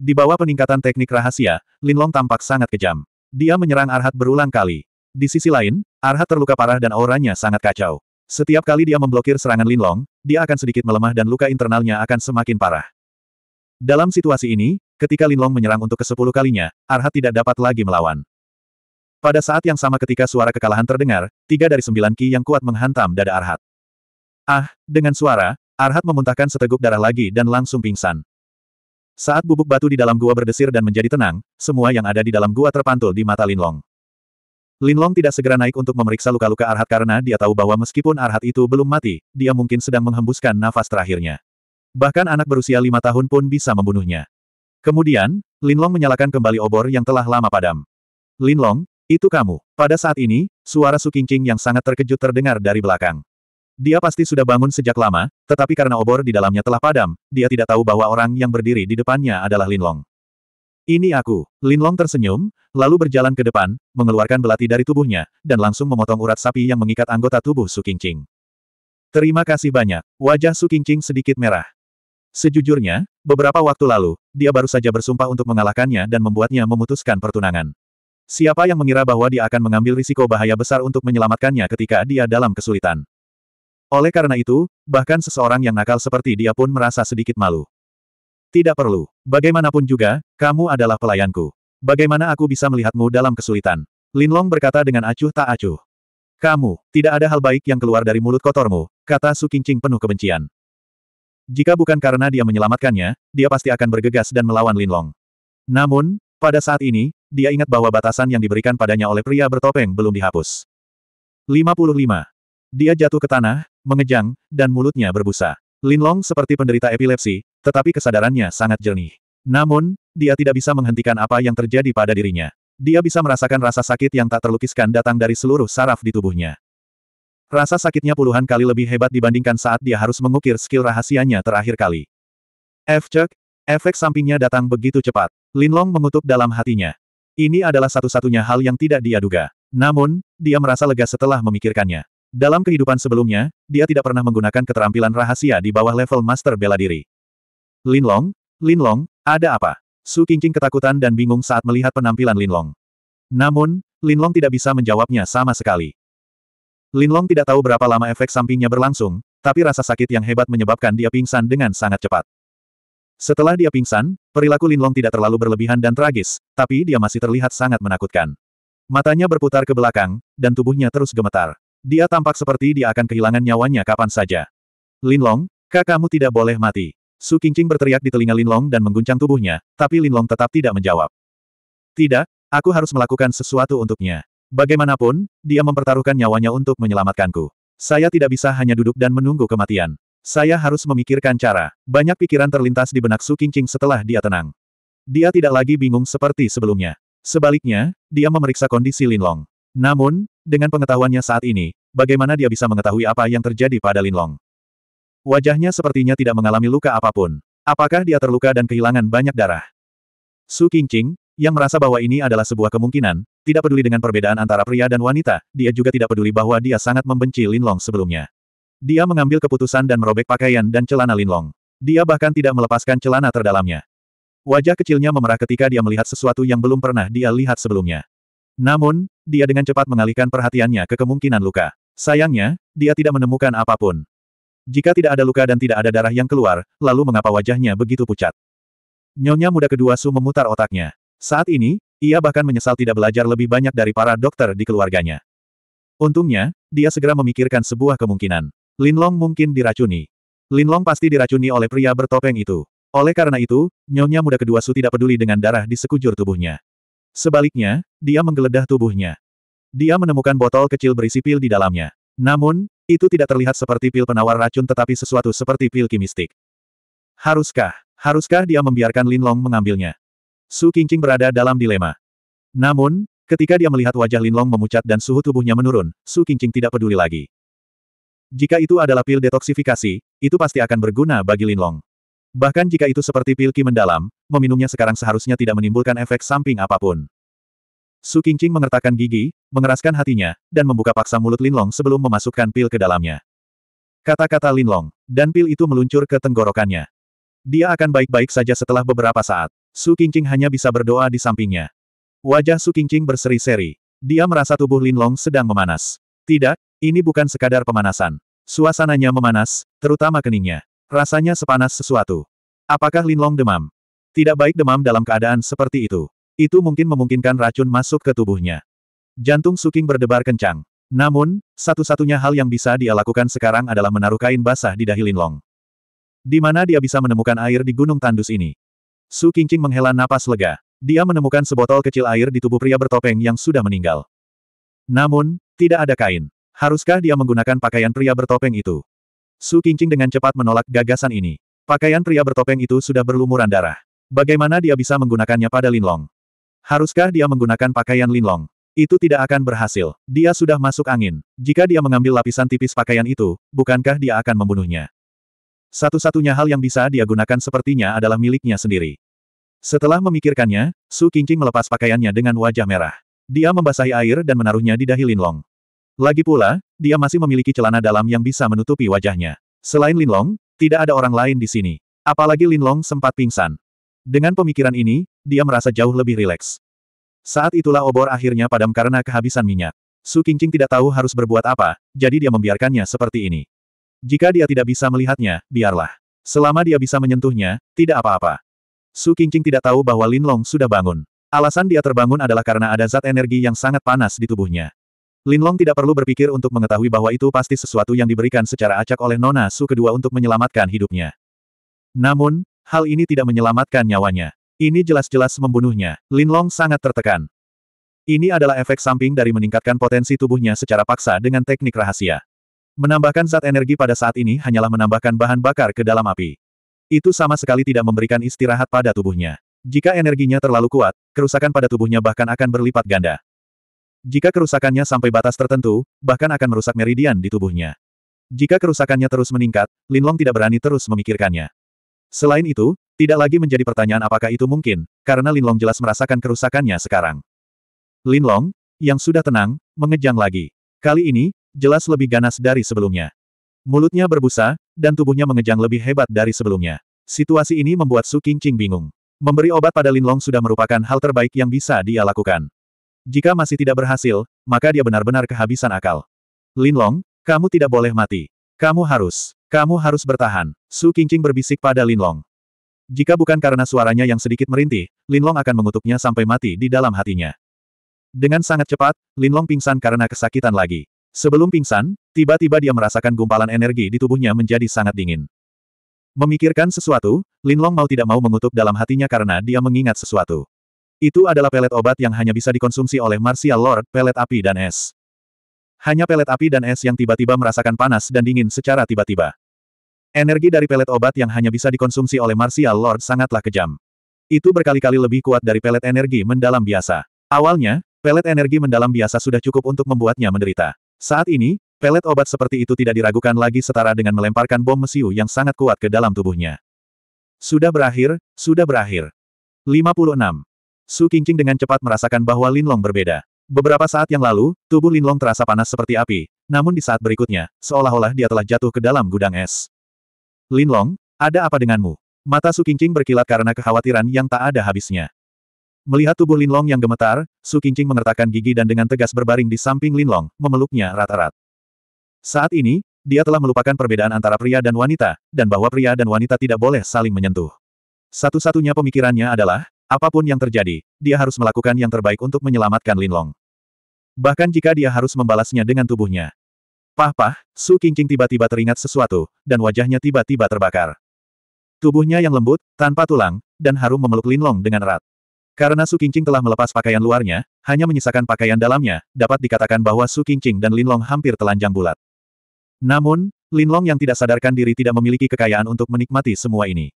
Di bawah peningkatan teknik rahasia, Linlong tampak sangat kejam. Dia menyerang Arhat berulang kali. Di sisi lain, Arhat terluka parah dan auranya sangat kacau. Setiap kali dia memblokir serangan Linlong, dia akan sedikit melemah dan luka internalnya akan semakin parah. Dalam situasi ini, ketika Linlong menyerang untuk kesepuluh kalinya, Arhat tidak dapat lagi melawan. Pada saat yang sama ketika suara kekalahan terdengar, tiga dari sembilan ki yang kuat menghantam dada Arhat. Ah, dengan suara, Arhat memuntahkan seteguk darah lagi dan langsung pingsan. Saat bubuk batu di dalam gua berdesir dan menjadi tenang, semua yang ada di dalam gua terpantul di mata Linlong. Linlong tidak segera naik untuk memeriksa luka-luka Arhat karena dia tahu bahwa meskipun Arhat itu belum mati, dia mungkin sedang menghembuskan nafas terakhirnya. Bahkan anak berusia lima tahun pun bisa membunuhnya. Kemudian, Linlong menyalakan kembali obor yang telah lama padam. Linlong, itu kamu. Pada saat ini, suara Su Qingqing yang sangat terkejut terdengar dari belakang. Dia pasti sudah bangun sejak lama, tetapi karena obor di dalamnya telah padam, dia tidak tahu bahwa orang yang berdiri di depannya adalah Linlong. Ini aku. Lin Long tersenyum, lalu berjalan ke depan, mengeluarkan belati dari tubuhnya, dan langsung memotong urat sapi yang mengikat anggota tubuh Su Qingqing. Terima kasih banyak. Wajah Su Qingqing sedikit merah. Sejujurnya, beberapa waktu lalu, dia baru saja bersumpah untuk mengalahkannya dan membuatnya memutuskan pertunangan. Siapa yang mengira bahwa dia akan mengambil risiko bahaya besar untuk menyelamatkannya ketika dia dalam kesulitan. Oleh karena itu, bahkan seseorang yang nakal seperti dia pun merasa sedikit malu. Tidak perlu. Bagaimanapun juga, kamu adalah pelayanku. Bagaimana aku bisa melihatmu dalam kesulitan? Linlong berkata dengan acuh tak acuh. Kamu, tidak ada hal baik yang keluar dari mulut kotormu, kata Su Qingqing penuh kebencian. Jika bukan karena dia menyelamatkannya, dia pasti akan bergegas dan melawan Linlong. Namun, pada saat ini, dia ingat bahwa batasan yang diberikan padanya oleh pria bertopeng belum dihapus. 55. Dia jatuh ke tanah, mengejang, dan mulutnya berbusa. Linlong seperti penderita epilepsi, tetapi kesadarannya sangat jernih. Namun, dia tidak bisa menghentikan apa yang terjadi pada dirinya. Dia bisa merasakan rasa sakit yang tak terlukiskan datang dari seluruh saraf di tubuhnya. Rasa sakitnya puluhan kali lebih hebat dibandingkan saat dia harus mengukir skill rahasianya terakhir kali. f efek sampingnya datang begitu cepat. Linlong mengutuk dalam hatinya. Ini adalah satu-satunya hal yang tidak dia duga. Namun, dia merasa lega setelah memikirkannya. Dalam kehidupan sebelumnya, dia tidak pernah menggunakan keterampilan rahasia di bawah level master bela diri. Linlong, Linlong, ada apa? Su Qingqing ketakutan dan bingung saat melihat penampilan Linlong. Namun, Linlong tidak bisa menjawabnya sama sekali. Linlong tidak tahu berapa lama efek sampingnya berlangsung, tapi rasa sakit yang hebat menyebabkan dia pingsan dengan sangat cepat. Setelah dia pingsan, perilaku Linlong tidak terlalu berlebihan dan tragis, tapi dia masih terlihat sangat menakutkan. Matanya berputar ke belakang, dan tubuhnya terus gemetar. Dia tampak seperti dia akan kehilangan nyawanya kapan saja. Linlong, kakakmu tidak boleh mati. Su Qingqing berteriak di telinga Linlong dan mengguncang tubuhnya, tapi Linlong tetap tidak menjawab. Tidak, aku harus melakukan sesuatu untuknya. Bagaimanapun, dia mempertaruhkan nyawanya untuk menyelamatkanku. Saya tidak bisa hanya duduk dan menunggu kematian. Saya harus memikirkan cara. Banyak pikiran terlintas di benak Su Qingqing setelah dia tenang. Dia tidak lagi bingung seperti sebelumnya. Sebaliknya, dia memeriksa kondisi Linlong. Namun, dengan pengetahuannya saat ini, bagaimana dia bisa mengetahui apa yang terjadi pada Linlong? Wajahnya sepertinya tidak mengalami luka apapun. Apakah dia terluka dan kehilangan banyak darah? Su Qingqing, yang merasa bahwa ini adalah sebuah kemungkinan, tidak peduli dengan perbedaan antara pria dan wanita, dia juga tidak peduli bahwa dia sangat membenci Lin Long sebelumnya. Dia mengambil keputusan dan merobek pakaian dan celana Lin Long. Dia bahkan tidak melepaskan celana terdalamnya. Wajah kecilnya memerah ketika dia melihat sesuatu yang belum pernah dia lihat sebelumnya. Namun, dia dengan cepat mengalihkan perhatiannya ke kemungkinan luka. Sayangnya, dia tidak menemukan apapun. Jika tidak ada luka dan tidak ada darah yang keluar, lalu mengapa wajahnya begitu pucat? Nyonya muda kedua Su memutar otaknya. Saat ini, ia bahkan menyesal tidak belajar lebih banyak dari para dokter di keluarganya. Untungnya, dia segera memikirkan sebuah kemungkinan. Linlong mungkin diracuni. Linlong pasti diracuni oleh pria bertopeng itu. Oleh karena itu, nyonya muda kedua Su tidak peduli dengan darah di sekujur tubuhnya. Sebaliknya, dia menggeledah tubuhnya. Dia menemukan botol kecil berisi pil di dalamnya. Namun, itu tidak terlihat seperti pil penawar racun tetapi sesuatu seperti pil kimistik. Haruskah, haruskah dia membiarkan Lin Long mengambilnya? Su Qingqing berada dalam dilema. Namun, ketika dia melihat wajah Lin Long memucat dan suhu tubuhnya menurun, Su Qingqing tidak peduli lagi. Jika itu adalah pil detoksifikasi, itu pasti akan berguna bagi Lin Long. Bahkan jika itu seperti pil ki mendalam, meminumnya sekarang seharusnya tidak menimbulkan efek samping apapun. Su Qingqing mengertakkan gigi, mengeraskan hatinya, dan membuka paksa mulut Linlong sebelum memasukkan pil ke dalamnya. Kata-kata Linlong, dan pil itu meluncur ke tenggorokannya. Dia akan baik-baik saja setelah beberapa saat. Su Qingqing hanya bisa berdoa di sampingnya. Wajah Su Qingqing berseri-seri. Dia merasa tubuh Linlong sedang memanas. Tidak, ini bukan sekadar pemanasan. Suasananya memanas, terutama keningnya. Rasanya sepanas sesuatu. Apakah Linlong demam? Tidak baik demam dalam keadaan seperti itu. Itu mungkin memungkinkan racun masuk ke tubuhnya. Jantung Suking berdebar kencang. Namun, satu-satunya hal yang bisa dia lakukan sekarang adalah menaruh kain basah di dahi Linlong. Di mana dia bisa menemukan air di gunung tandus ini? Su Qingqing menghela napas lega. Dia menemukan sebotol kecil air di tubuh pria bertopeng yang sudah meninggal. Namun, tidak ada kain. Haruskah dia menggunakan pakaian pria bertopeng itu? Su Qingqing dengan cepat menolak gagasan ini. Pakaian pria bertopeng itu sudah berlumuran darah. Bagaimana dia bisa menggunakannya pada Linlong? Haruskah dia menggunakan pakaian linlong? Itu tidak akan berhasil. Dia sudah masuk angin. Jika dia mengambil lapisan tipis pakaian itu, bukankah dia akan membunuhnya? Satu-satunya hal yang bisa dia gunakan sepertinya adalah miliknya sendiri. Setelah memikirkannya, Su Qingqing melepas pakaiannya dengan wajah merah. Dia membasahi air dan menaruhnya di dahi Linlong. Lagi pula, dia masih memiliki celana dalam yang bisa menutupi wajahnya. Selain Linlong, tidak ada orang lain di sini. Apalagi Linlong sempat pingsan. Dengan pemikiran ini, dia merasa jauh lebih rileks. Saat itulah obor akhirnya padam karena kehabisan minyak. Su Qingqing tidak tahu harus berbuat apa, jadi dia membiarkannya seperti ini. Jika dia tidak bisa melihatnya, biarlah. Selama dia bisa menyentuhnya, tidak apa-apa. Su Qingqing tidak tahu bahwa Lin Long sudah bangun. Alasan dia terbangun adalah karena ada zat energi yang sangat panas di tubuhnya. Lin Long tidak perlu berpikir untuk mengetahui bahwa itu pasti sesuatu yang diberikan secara acak oleh Nona Su kedua untuk menyelamatkan hidupnya. Namun, Hal ini tidak menyelamatkan nyawanya. Ini jelas-jelas membunuhnya. Lin Long sangat tertekan. Ini adalah efek samping dari meningkatkan potensi tubuhnya secara paksa dengan teknik rahasia. Menambahkan zat energi pada saat ini hanyalah menambahkan bahan bakar ke dalam api. Itu sama sekali tidak memberikan istirahat pada tubuhnya. Jika energinya terlalu kuat, kerusakan pada tubuhnya bahkan akan berlipat ganda. Jika kerusakannya sampai batas tertentu, bahkan akan merusak meridian di tubuhnya. Jika kerusakannya terus meningkat, Linlong tidak berani terus memikirkannya. Selain itu, tidak lagi menjadi pertanyaan apakah itu mungkin, karena Linlong jelas merasakan kerusakannya sekarang. Linlong, yang sudah tenang, mengejang lagi. Kali ini, jelas lebih ganas dari sebelumnya. Mulutnya berbusa, dan tubuhnya mengejang lebih hebat dari sebelumnya. Situasi ini membuat Su Qingqing bingung. Memberi obat pada Linlong sudah merupakan hal terbaik yang bisa dia lakukan. Jika masih tidak berhasil, maka dia benar-benar kehabisan akal. Linlong, kamu tidak boleh mati. Kamu harus, kamu harus bertahan, Su Qingqing berbisik pada Linlong. Jika bukan karena suaranya yang sedikit merintih, Linlong akan mengutuknya sampai mati di dalam hatinya. Dengan sangat cepat, Linlong pingsan karena kesakitan lagi. Sebelum pingsan, tiba-tiba dia merasakan gumpalan energi di tubuhnya menjadi sangat dingin. Memikirkan sesuatu, Linlong mau tidak mau mengutuk dalam hatinya karena dia mengingat sesuatu. Itu adalah pelet obat yang hanya bisa dikonsumsi oleh Martial Lord, pelet api dan es. Hanya pelet api dan es yang tiba-tiba merasakan panas dan dingin secara tiba-tiba. Energi dari pelet obat yang hanya bisa dikonsumsi oleh Martial Lord sangatlah kejam. Itu berkali-kali lebih kuat dari pelet energi mendalam biasa. Awalnya, pelet energi mendalam biasa sudah cukup untuk membuatnya menderita. Saat ini, pelet obat seperti itu tidak diragukan lagi setara dengan melemparkan bom mesiu yang sangat kuat ke dalam tubuhnya. Sudah berakhir, sudah berakhir. 56. Su Qingqing dengan cepat merasakan bahwa Linlong berbeda. Beberapa saat yang lalu, tubuh Linlong terasa panas seperti api, namun di saat berikutnya, seolah-olah dia telah jatuh ke dalam gudang es. Linlong, ada apa denganmu? Mata Su Qingqing berkilat karena kekhawatiran yang tak ada habisnya. Melihat tubuh Linlong yang gemetar, Su Qingqing mengertakkan gigi dan dengan tegas berbaring di samping Linlong, memeluknya rata rat Saat ini, dia telah melupakan perbedaan antara pria dan wanita, dan bahwa pria dan wanita tidak boleh saling menyentuh. Satu-satunya pemikirannya adalah, apapun yang terjadi, dia harus melakukan yang terbaik untuk menyelamatkan Linlong. Bahkan jika dia harus membalasnya dengan tubuhnya. Pah-pah, Su Qingqing tiba-tiba teringat sesuatu, dan wajahnya tiba-tiba terbakar. Tubuhnya yang lembut, tanpa tulang, dan harum memeluk Linlong dengan erat. Karena Su Qingqing telah melepas pakaian luarnya, hanya menyisakan pakaian dalamnya, dapat dikatakan bahwa Su Qingqing dan Linlong hampir telanjang bulat. Namun, Linlong yang tidak sadarkan diri tidak memiliki kekayaan untuk menikmati semua ini.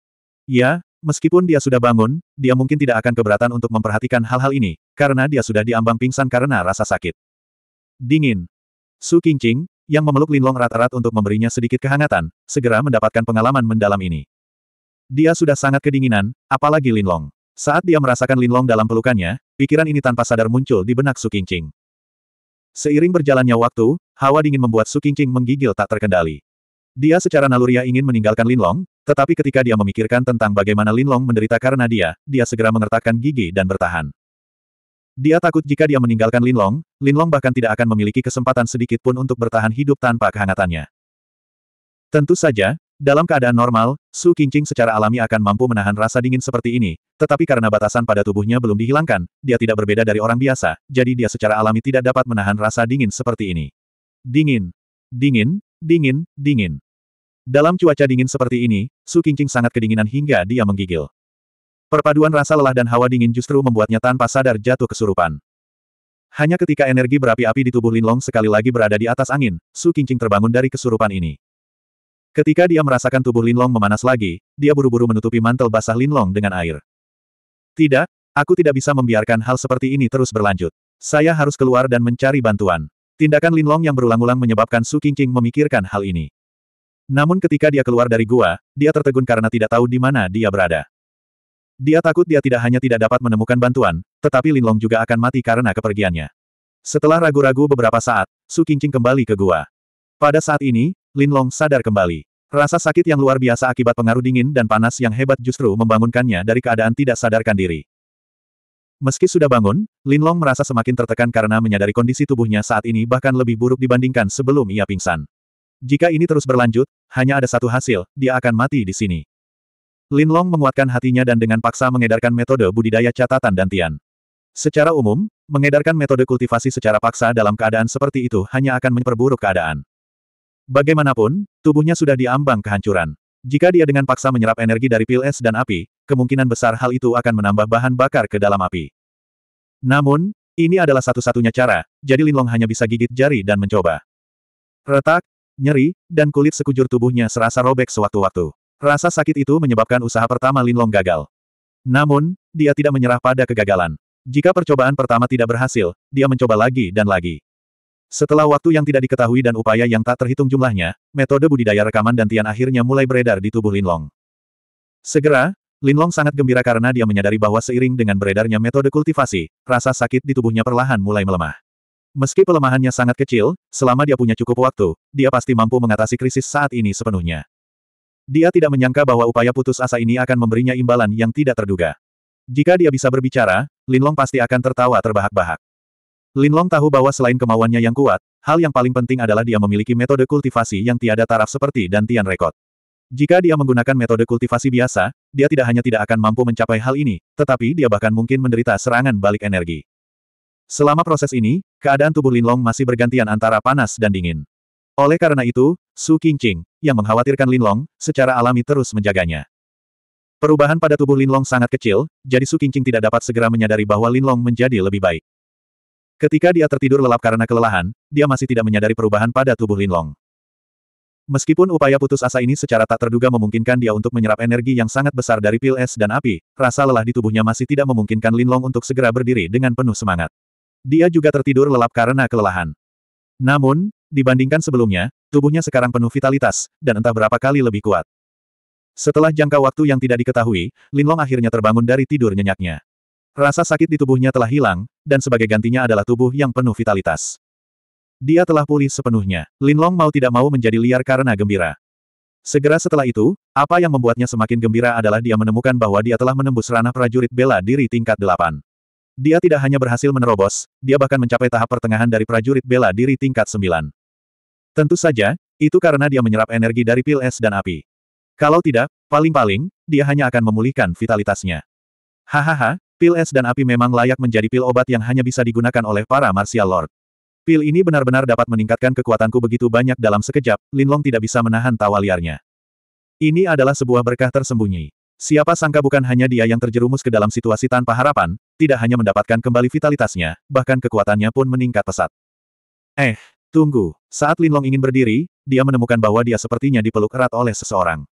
Ya, Meskipun dia sudah bangun, dia mungkin tidak akan keberatan untuk memperhatikan hal-hal ini, karena dia sudah diambang pingsan karena rasa sakit. Dingin. Su Qingqing, yang memeluk Linlong erat-erat untuk memberinya sedikit kehangatan, segera mendapatkan pengalaman mendalam ini. Dia sudah sangat kedinginan, apalagi Linlong. Saat dia merasakan Linlong dalam pelukannya, pikiran ini tanpa sadar muncul di benak Su Qingqing. Seiring berjalannya waktu, hawa dingin membuat Su Qingqing menggigil tak terkendali. Dia secara naluriah ingin meninggalkan Linlong, tetapi ketika dia memikirkan tentang bagaimana Linlong menderita karena dia, dia segera mengertakkan gigi dan bertahan. Dia takut jika dia meninggalkan Linlong, Linlong bahkan tidak akan memiliki kesempatan sedikit pun untuk bertahan hidup tanpa kehangatannya. Tentu saja, dalam keadaan normal, Su Qingqing secara alami akan mampu menahan rasa dingin seperti ini, tetapi karena batasan pada tubuhnya belum dihilangkan, dia tidak berbeda dari orang biasa, jadi dia secara alami tidak dapat menahan rasa dingin seperti ini. Dingin, dingin, dingin, dingin. Dalam cuaca dingin seperti ini, Su Qingqing sangat kedinginan hingga dia menggigil. Perpaduan rasa lelah dan hawa dingin justru membuatnya tanpa sadar jatuh kesurupan. Hanya ketika energi berapi-api di tubuh Linlong sekali lagi berada di atas angin, Su Qingqing terbangun dari kesurupan ini. Ketika dia merasakan tubuh Linlong memanas lagi, dia buru-buru menutupi mantel basah Linlong dengan air. Tidak, aku tidak bisa membiarkan hal seperti ini terus berlanjut. Saya harus keluar dan mencari bantuan. Tindakan Linlong yang berulang-ulang menyebabkan Su Qingqing memikirkan hal ini. Namun ketika dia keluar dari gua, dia tertegun karena tidak tahu di mana dia berada. Dia takut dia tidak hanya tidak dapat menemukan bantuan, tetapi Linlong juga akan mati karena kepergiannya. Setelah ragu-ragu beberapa saat, Su Qingqing kembali ke gua. Pada saat ini, Linlong sadar kembali. Rasa sakit yang luar biasa akibat pengaruh dingin dan panas yang hebat justru membangunkannya dari keadaan tidak sadarkan diri. Meski sudah bangun, Linlong merasa semakin tertekan karena menyadari kondisi tubuhnya saat ini bahkan lebih buruk dibandingkan sebelum ia pingsan. Jika ini terus berlanjut, hanya ada satu hasil, dia akan mati di sini. Lin Long menguatkan hatinya dan dengan paksa mengedarkan metode budidaya catatan dan tian. Secara umum, mengedarkan metode kultivasi secara paksa dalam keadaan seperti itu hanya akan memperburuk keadaan. Bagaimanapun, tubuhnya sudah diambang kehancuran. Jika dia dengan paksa menyerap energi dari pil es dan api, kemungkinan besar hal itu akan menambah bahan bakar ke dalam api. Namun, ini adalah satu-satunya cara, jadi Linlong hanya bisa gigit jari dan mencoba. Retak, nyeri, dan kulit sekujur tubuhnya serasa robek sewaktu-waktu. Rasa sakit itu menyebabkan usaha pertama Linlong gagal. Namun, dia tidak menyerah pada kegagalan. Jika percobaan pertama tidak berhasil, dia mencoba lagi dan lagi. Setelah waktu yang tidak diketahui dan upaya yang tak terhitung jumlahnya, metode budidaya rekaman dan tian akhirnya mulai beredar di tubuh Linlong. Segera, Linlong sangat gembira karena dia menyadari bahwa seiring dengan beredarnya metode kultivasi, rasa sakit di tubuhnya perlahan mulai melemah. Meski pelemahannya sangat kecil, selama dia punya cukup waktu, dia pasti mampu mengatasi krisis saat ini sepenuhnya. Dia tidak menyangka bahwa upaya putus asa ini akan memberinya imbalan yang tidak terduga. Jika dia bisa berbicara, Linlong pasti akan tertawa terbahak-bahak. Linlong tahu bahwa selain kemauannya yang kuat, hal yang paling penting adalah dia memiliki metode kultivasi yang tiada taraf seperti dan Tian Rekod. Jika dia menggunakan metode kultivasi biasa, dia tidak hanya tidak akan mampu mencapai hal ini, tetapi dia bahkan mungkin menderita serangan balik energi. Selama proses ini, keadaan tubuh Linlong masih bergantian antara panas dan dingin. Oleh karena itu, Su Qingqing, yang mengkhawatirkan Linlong, secara alami terus menjaganya. Perubahan pada tubuh Linlong sangat kecil, jadi Su Qingqing tidak dapat segera menyadari bahwa Linlong menjadi lebih baik. Ketika dia tertidur lelap karena kelelahan, dia masih tidak menyadari perubahan pada tubuh Linlong. Meskipun upaya putus asa ini secara tak terduga memungkinkan dia untuk menyerap energi yang sangat besar dari pil es dan api, rasa lelah di tubuhnya masih tidak memungkinkan Linlong untuk segera berdiri dengan penuh semangat. Dia juga tertidur lelap karena kelelahan. Namun, dibandingkan sebelumnya, tubuhnya sekarang penuh vitalitas, dan entah berapa kali lebih kuat. Setelah jangka waktu yang tidak diketahui, Linlong akhirnya terbangun dari tidur nyenyaknya. Rasa sakit di tubuhnya telah hilang, dan sebagai gantinya adalah tubuh yang penuh vitalitas. Dia telah pulih sepenuhnya. Linlong mau tidak mau menjadi liar karena gembira. Segera setelah itu, apa yang membuatnya semakin gembira adalah dia menemukan bahwa dia telah menembus ranah prajurit bela diri tingkat delapan. Dia tidak hanya berhasil menerobos, dia bahkan mencapai tahap pertengahan dari prajurit bela diri tingkat 9. Tentu saja, itu karena dia menyerap energi dari pil es dan api. Kalau tidak, paling-paling, dia hanya akan memulihkan vitalitasnya. Hahaha, pil es dan api memang layak menjadi pil obat yang hanya bisa digunakan oleh para martial lord. Pil ini benar-benar dapat meningkatkan kekuatanku begitu banyak dalam sekejap, Linlong tidak bisa menahan tawa liarnya. Ini adalah sebuah berkah tersembunyi. Siapa sangka bukan hanya dia yang terjerumus ke dalam situasi tanpa harapan, tidak hanya mendapatkan kembali vitalitasnya, bahkan kekuatannya pun meningkat pesat. Eh, tunggu. Saat Lin Long ingin berdiri, dia menemukan bahwa dia sepertinya dipeluk erat oleh seseorang.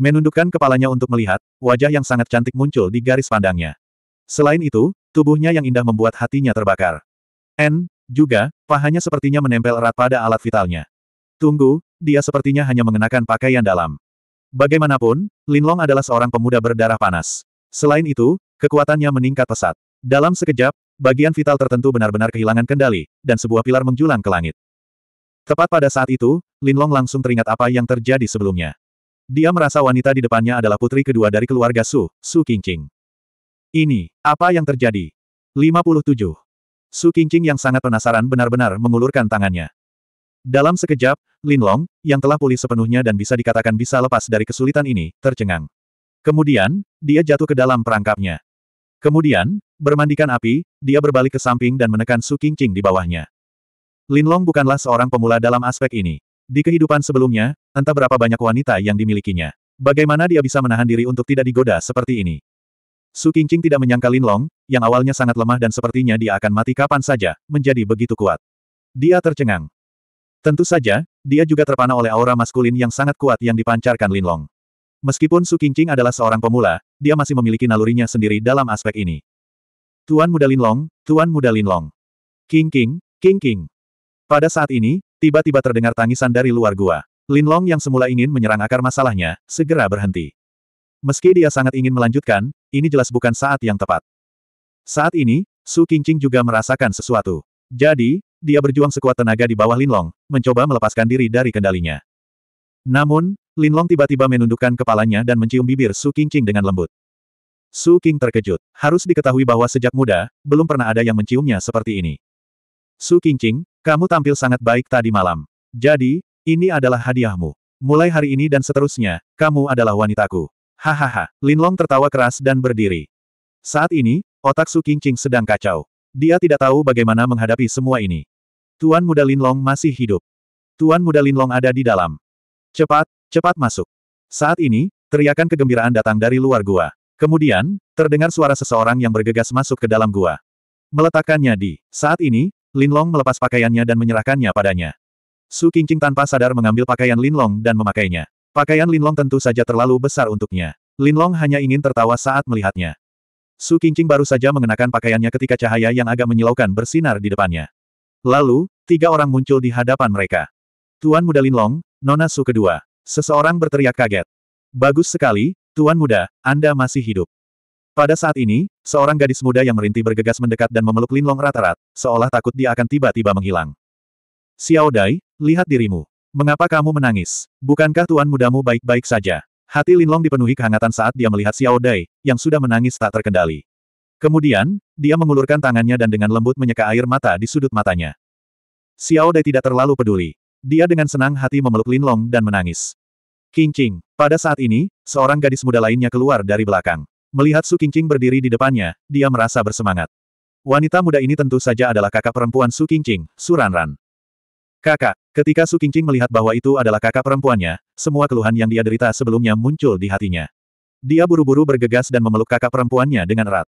Menundukkan kepalanya untuk melihat, wajah yang sangat cantik muncul di garis pandangnya. Selain itu, tubuhnya yang indah membuat hatinya terbakar. N, juga, pahanya sepertinya menempel erat pada alat vitalnya. Tunggu, dia sepertinya hanya mengenakan pakaian dalam. Bagaimanapun, Lin Long adalah seorang pemuda berdarah panas. Selain itu, Kekuatannya meningkat pesat. Dalam sekejap, bagian vital tertentu benar-benar kehilangan kendali, dan sebuah pilar menjulang ke langit. Tepat pada saat itu, Linlong langsung teringat apa yang terjadi sebelumnya. Dia merasa wanita di depannya adalah putri kedua dari keluarga Su, Su Qingqing. Ini, apa yang terjadi? 57. Su Qingqing yang sangat penasaran benar-benar mengulurkan tangannya. Dalam sekejap, Linlong, yang telah pulih sepenuhnya dan bisa dikatakan bisa lepas dari kesulitan ini, tercengang. Kemudian, dia jatuh ke dalam perangkapnya. Kemudian, bermandikan api, dia berbalik ke samping dan menekan Su Qingqing di bawahnya. Linlong bukanlah seorang pemula dalam aspek ini. Di kehidupan sebelumnya, entah berapa banyak wanita yang dimilikinya. Bagaimana dia bisa menahan diri untuk tidak digoda seperti ini? Su Qingqing tidak menyangka Linlong, yang awalnya sangat lemah dan sepertinya dia akan mati kapan saja, menjadi begitu kuat. Dia tercengang. Tentu saja, dia juga terpana oleh aura maskulin yang sangat kuat yang dipancarkan Linlong. Meskipun Su Qingqing adalah seorang pemula, dia masih memiliki nalurinya sendiri dalam aspek ini. Tuan Muda Linlong, Tuan Muda Linlong. King King, King King. Pada saat ini, tiba-tiba terdengar tangisan dari luar gua. Linlong yang semula ingin menyerang akar masalahnya, segera berhenti. Meski dia sangat ingin melanjutkan, ini jelas bukan saat yang tepat. Saat ini, Su Qingqing juga merasakan sesuatu. Jadi, dia berjuang sekuat tenaga di bawah Linlong, mencoba melepaskan diri dari kendalinya. Namun, Linlong tiba-tiba menundukkan kepalanya dan mencium bibir Su Qingqing dengan lembut. Su Qing terkejut. Harus diketahui bahwa sejak muda, belum pernah ada yang menciumnya seperti ini. Su Qingqing, kamu tampil sangat baik tadi malam. Jadi, ini adalah hadiahmu. Mulai hari ini dan seterusnya, kamu adalah wanitaku. Hahaha, Linlong tertawa keras dan berdiri. Saat ini, otak Su Qingqing sedang kacau. Dia tidak tahu bagaimana menghadapi semua ini. Tuan muda Linlong masih hidup. Tuan muda Linlong ada di dalam. Cepat, Cepat masuk. Saat ini, teriakan kegembiraan datang dari luar gua. Kemudian, terdengar suara seseorang yang bergegas masuk ke dalam gua. Meletakkannya di. Saat ini, Linlong melepas pakaiannya dan menyerahkannya padanya. Su Qingqing tanpa sadar mengambil pakaian Linlong dan memakainya. Pakaian Linlong tentu saja terlalu besar untuknya. Linlong hanya ingin tertawa saat melihatnya. Su Qingqing baru saja mengenakan pakaiannya ketika cahaya yang agak menyilaukan bersinar di depannya. Lalu, tiga orang muncul di hadapan mereka. Tuan Muda Linlong, Nona Su kedua, Seseorang berteriak kaget. Bagus sekali, Tuan Muda, Anda masih hidup. Pada saat ini, seorang gadis muda yang merintih bergegas mendekat dan memeluk Linlong rata-rat, seolah takut dia akan tiba-tiba menghilang. Xiao Dai, lihat dirimu. Mengapa kamu menangis? Bukankah Tuan Mudamu baik-baik saja? Hati Lin Long dipenuhi kehangatan saat dia melihat Xiao Dai, yang sudah menangis tak terkendali. Kemudian, dia mengulurkan tangannya dan dengan lembut menyeka air mata di sudut matanya. Xiao Dai tidak terlalu peduli. Dia dengan senang hati memeluk Linlong dan menangis. King Pada saat ini, seorang gadis muda lainnya keluar dari belakang. Melihat Su Qingqing berdiri di depannya, dia merasa bersemangat. Wanita muda ini tentu saja adalah kakak perempuan Su Qingqing, Su Ranran. Kakak, ketika Su Qingqing melihat bahwa itu adalah kakak perempuannya, semua keluhan yang dia derita sebelumnya muncul di hatinya. Dia buru-buru bergegas dan memeluk kakak perempuannya dengan erat.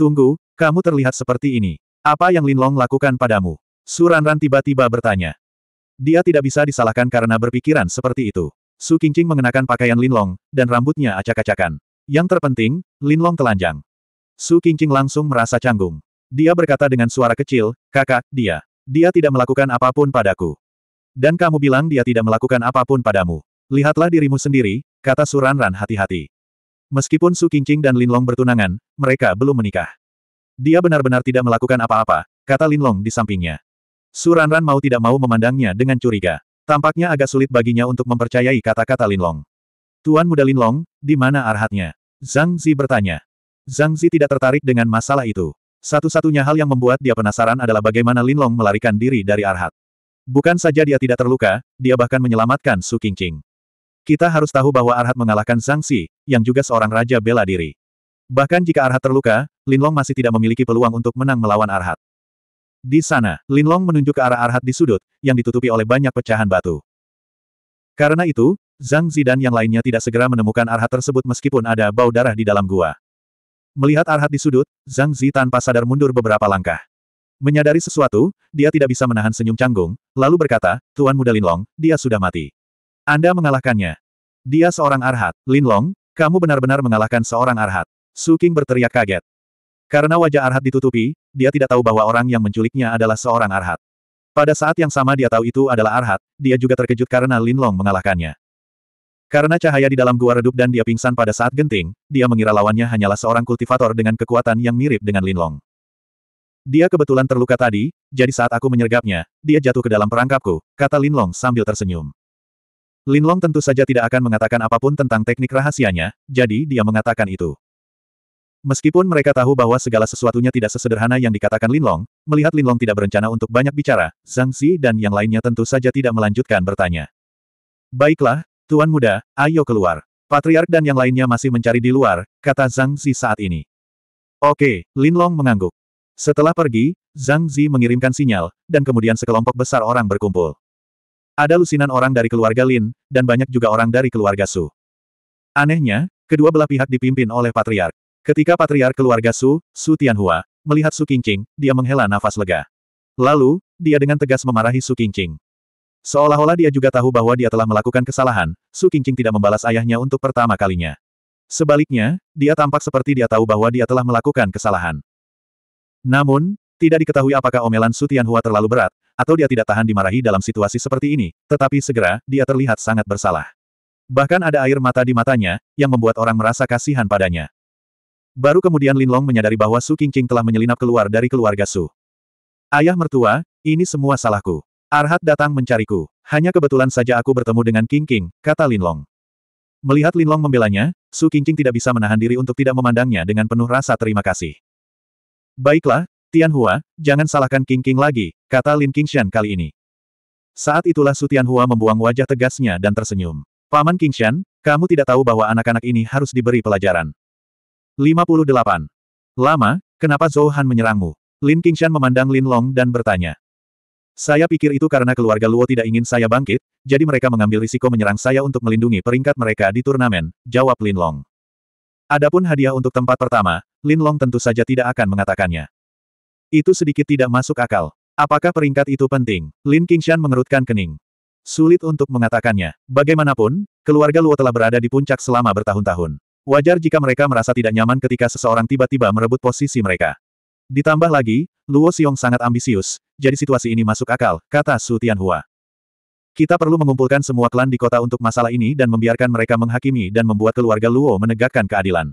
Tunggu, kamu terlihat seperti ini. Apa yang Linlong lakukan padamu? Su Ranran tiba-tiba bertanya. Dia tidak bisa disalahkan karena berpikiran seperti itu. Su Qingqing mengenakan pakaian linlong, dan rambutnya acak-acakan. Yang terpenting, linlong telanjang. Su Qingqing langsung merasa canggung. Dia berkata dengan suara kecil, kakak, dia. Dia tidak melakukan apapun padaku. Dan kamu bilang dia tidak melakukan apapun padamu. Lihatlah dirimu sendiri, kata Suranran Ranran hati-hati. Meskipun Su Qingqing dan Linlong bertunangan, mereka belum menikah. Dia benar-benar tidak melakukan apa-apa, kata Linlong di sampingnya. Suranran mau tidak mau memandangnya dengan curiga. Tampaknya agak sulit baginya untuk mempercayai kata-kata Linlong. Tuan muda Linlong, di mana arhatnya? Zhang Zi bertanya. Zhang Zi tidak tertarik dengan masalah itu. Satu-satunya hal yang membuat dia penasaran adalah bagaimana Linlong melarikan diri dari arhat. Bukan saja dia tidak terluka, dia bahkan menyelamatkan Su Qingqing. Kita harus tahu bahwa Arhat mengalahkan Zhang Zi, yang juga seorang raja bela diri. Bahkan jika Arhat terluka, Linlong masih tidak memiliki peluang untuk menang melawan Arhat. Di sana, Linlong menunjuk ke arah Arhat di sudut, yang ditutupi oleh banyak pecahan batu. Karena itu, Zhang Zi yang lainnya tidak segera menemukan Arhat tersebut meskipun ada bau darah di dalam gua. Melihat Arhat di sudut, Zhang Zi tanpa sadar mundur beberapa langkah. Menyadari sesuatu, dia tidak bisa menahan senyum canggung, lalu berkata, Tuan Muda Linlong, dia sudah mati. Anda mengalahkannya. Dia seorang Arhat, Linlong, kamu benar-benar mengalahkan seorang Arhat. Su Qing berteriak kaget. Karena wajah Arhat ditutupi, dia tidak tahu bahwa orang yang menculiknya adalah seorang Arhat. Pada saat yang sama dia tahu itu adalah Arhat, dia juga terkejut karena Lin Long mengalahkannya. Karena cahaya di dalam gua redup dan dia pingsan pada saat genting, dia mengira lawannya hanyalah seorang kultivator dengan kekuatan yang mirip dengan Lin Long. Dia kebetulan terluka tadi, jadi saat aku menyergapnya, dia jatuh ke dalam perangkapku, kata Lin Long sambil tersenyum. Lin Long tentu saja tidak akan mengatakan apapun tentang teknik rahasianya, jadi dia mengatakan itu. Meskipun mereka tahu bahwa segala sesuatunya tidak sesederhana yang dikatakan Linlong, melihat Linlong tidak berencana untuk banyak bicara, Zhang Xi dan yang lainnya tentu saja tidak melanjutkan bertanya. Baiklah, Tuan Muda, ayo keluar. Patriark dan yang lainnya masih mencari di luar, kata Zhang Xi saat ini. Oke, Linlong mengangguk. Setelah pergi, Zhang Xi mengirimkan sinyal, dan kemudian sekelompok besar orang berkumpul. Ada lusinan orang dari keluarga Lin, dan banyak juga orang dari keluarga Su. Anehnya, kedua belah pihak dipimpin oleh Patriark. Ketika patriark keluarga Su, Su Tianhua, melihat Su Qingqing, dia menghela nafas lega. Lalu, dia dengan tegas memarahi Su Qingqing. Seolah-olah dia juga tahu bahwa dia telah melakukan kesalahan, Su Qingqing tidak membalas ayahnya untuk pertama kalinya. Sebaliknya, dia tampak seperti dia tahu bahwa dia telah melakukan kesalahan. Namun, tidak diketahui apakah omelan Su Tianhua terlalu berat, atau dia tidak tahan dimarahi dalam situasi seperti ini, tetapi segera, dia terlihat sangat bersalah. Bahkan ada air mata di matanya, yang membuat orang merasa kasihan padanya. Baru kemudian Lin Long menyadari bahwa Su Qingqing telah menyelinap keluar dari keluarga Su. Ayah mertua, ini semua salahku. Arhat datang mencariku. Hanya kebetulan saja aku bertemu dengan Qingqing, kata Lin Long. Melihat Lin Linlong membelanya, Su Qingqing tidak bisa menahan diri untuk tidak memandangnya dengan penuh rasa terima kasih. Baiklah, Tian Hua, jangan salahkan King King lagi, kata Lin Qingxian kali ini. Saat itulah Su Tian Hua membuang wajah tegasnya dan tersenyum. Paman Qingxian, kamu tidak tahu bahwa anak-anak ini harus diberi pelajaran. 58. Lama, kenapa Zhou Han menyerangmu? Lin Qingshan memandang Lin Long dan bertanya. Saya pikir itu karena keluarga Luo tidak ingin saya bangkit, jadi mereka mengambil risiko menyerang saya untuk melindungi peringkat mereka di turnamen, jawab Lin Long. Adapun hadiah untuk tempat pertama, Lin Long tentu saja tidak akan mengatakannya. Itu sedikit tidak masuk akal. Apakah peringkat itu penting? Lin Qingshan mengerutkan kening. Sulit untuk mengatakannya. Bagaimanapun, keluarga Luo telah berada di puncak selama bertahun-tahun. Wajar jika mereka merasa tidak nyaman ketika seseorang tiba-tiba merebut posisi mereka. Ditambah lagi, Luo Xiong sangat ambisius, jadi situasi ini masuk akal, kata Su Tianhua. Kita perlu mengumpulkan semua klan di kota untuk masalah ini dan membiarkan mereka menghakimi dan membuat keluarga Luo menegakkan keadilan.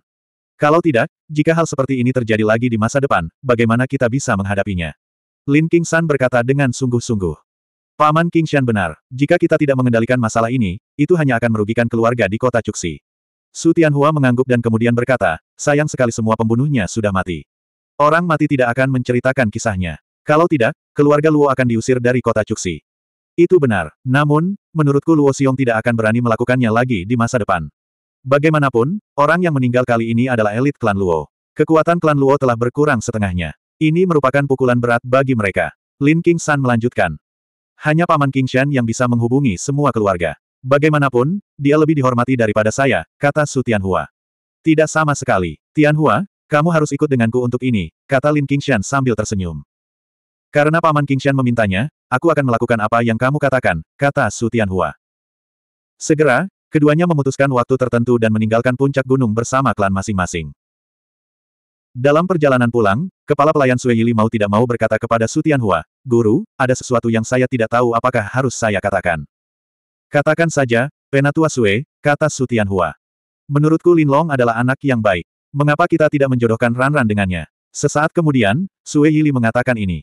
Kalau tidak, jika hal seperti ini terjadi lagi di masa depan, bagaimana kita bisa menghadapinya? Lin King San berkata dengan sungguh-sungguh. Paman King Shan benar, jika kita tidak mengendalikan masalah ini, itu hanya akan merugikan keluarga di kota Cuxi. Su Tianhua mengangguk dan kemudian berkata, sayang sekali semua pembunuhnya sudah mati. Orang mati tidak akan menceritakan kisahnya. Kalau tidak, keluarga Luo akan diusir dari kota Cuxi. Itu benar. Namun, menurutku Luo Xiong tidak akan berani melakukannya lagi di masa depan. Bagaimanapun, orang yang meninggal kali ini adalah elit klan Luo. Kekuatan klan Luo telah berkurang setengahnya. Ini merupakan pukulan berat bagi mereka. Lin King San melanjutkan. Hanya Paman King yang bisa menghubungi semua keluarga. Bagaimanapun, dia lebih dihormati daripada saya, kata Su Tianhua. Tidak sama sekali. Tianhua, kamu harus ikut denganku untuk ini, kata Lin Qingshan sambil tersenyum. Karena Paman Qingshan memintanya, aku akan melakukan apa yang kamu katakan, kata Su Tianhua. Segera, keduanya memutuskan waktu tertentu dan meninggalkan puncak gunung bersama klan masing-masing. Dalam perjalanan pulang, kepala pelayan Sui Yili mau tidak mau berkata kepada Su Tianhua, Guru, ada sesuatu yang saya tidak tahu apakah harus saya katakan. Katakan saja, Penatua Sue, kata Sutianhua. Hua. Menurutku Linlong adalah anak yang baik. Mengapa kita tidak menjodohkan Ranran dengannya? Sesaat kemudian, Sue Yili mengatakan ini.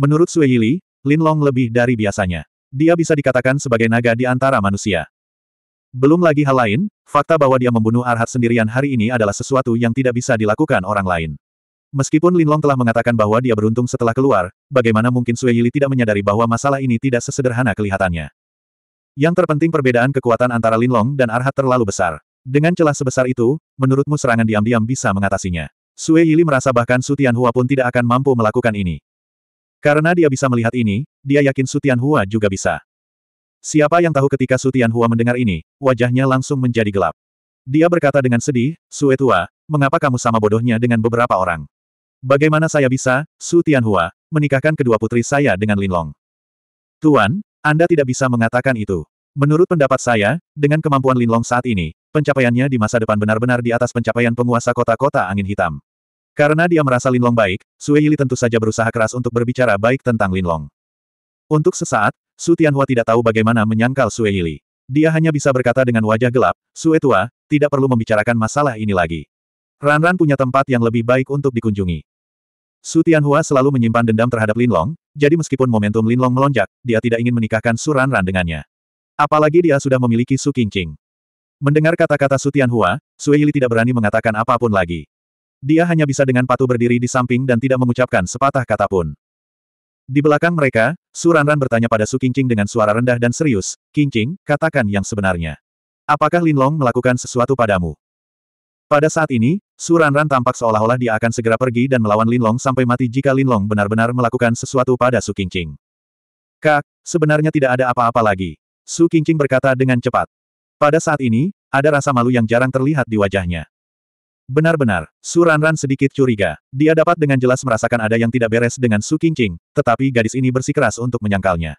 Menurut Sue Yili, Linlong lebih dari biasanya. Dia bisa dikatakan sebagai naga di antara manusia. Belum lagi hal lain, fakta bahwa dia membunuh Arhat sendirian hari ini adalah sesuatu yang tidak bisa dilakukan orang lain. Meskipun Linlong telah mengatakan bahwa dia beruntung setelah keluar, bagaimana mungkin Sue Yili tidak menyadari bahwa masalah ini tidak sesederhana kelihatannya. Yang terpenting perbedaan kekuatan antara Linlong dan Arhat terlalu besar. Dengan celah sebesar itu, menurutmu serangan diam-diam bisa mengatasinya. Sue Yili merasa bahkan Su Tianhua pun tidak akan mampu melakukan ini. Karena dia bisa melihat ini, dia yakin Su Tianhua juga bisa. Siapa yang tahu ketika Su Tianhua mendengar ini, wajahnya langsung menjadi gelap. Dia berkata dengan sedih, Sue Tua, mengapa kamu sama bodohnya dengan beberapa orang? Bagaimana saya bisa, Su Tianhua, menikahkan kedua putri saya dengan Linlong? Tuan, anda tidak bisa mengatakan itu. Menurut pendapat saya, dengan kemampuan Linlong saat ini, pencapaiannya di masa depan benar-benar di atas pencapaian penguasa kota-kota angin hitam. Karena dia merasa Linlong baik, Sue Yili tentu saja berusaha keras untuk berbicara baik tentang Linlong. Untuk sesaat, Su Tianhua tidak tahu bagaimana menyangkal Sue Yili. Dia hanya bisa berkata dengan wajah gelap, Sue tua, tidak perlu membicarakan masalah ini lagi. Ranran punya tempat yang lebih baik untuk dikunjungi. Su Tianhua selalu menyimpan dendam terhadap Linlong, jadi meskipun momentum Linlong melonjak, dia tidak ingin menikahkan Suran Ran dengannya. Apalagi dia sudah memiliki Su Qingqing. Mendengar kata-kata Su Hua, Sui Yili tidak berani mengatakan apapun lagi. Dia hanya bisa dengan patuh berdiri di samping dan tidak mengucapkan sepatah kata pun. Di belakang mereka, Su Ranran bertanya pada Su Qingqing dengan suara rendah dan serius, Qingqing, katakan yang sebenarnya. Apakah Linlong melakukan sesuatu padamu? Pada saat ini, Suranran tampak seolah-olah dia akan segera pergi dan melawan Linlong sampai mati jika Linlong benar-benar melakukan sesuatu pada Su Qingqing. Kak, sebenarnya tidak ada apa-apa lagi. Su Qingqing berkata dengan cepat. Pada saat ini, ada rasa malu yang jarang terlihat di wajahnya. Benar-benar, Su Ranran sedikit curiga. Dia dapat dengan jelas merasakan ada yang tidak beres dengan Su Qingqing, tetapi gadis ini bersikeras untuk menyangkalnya.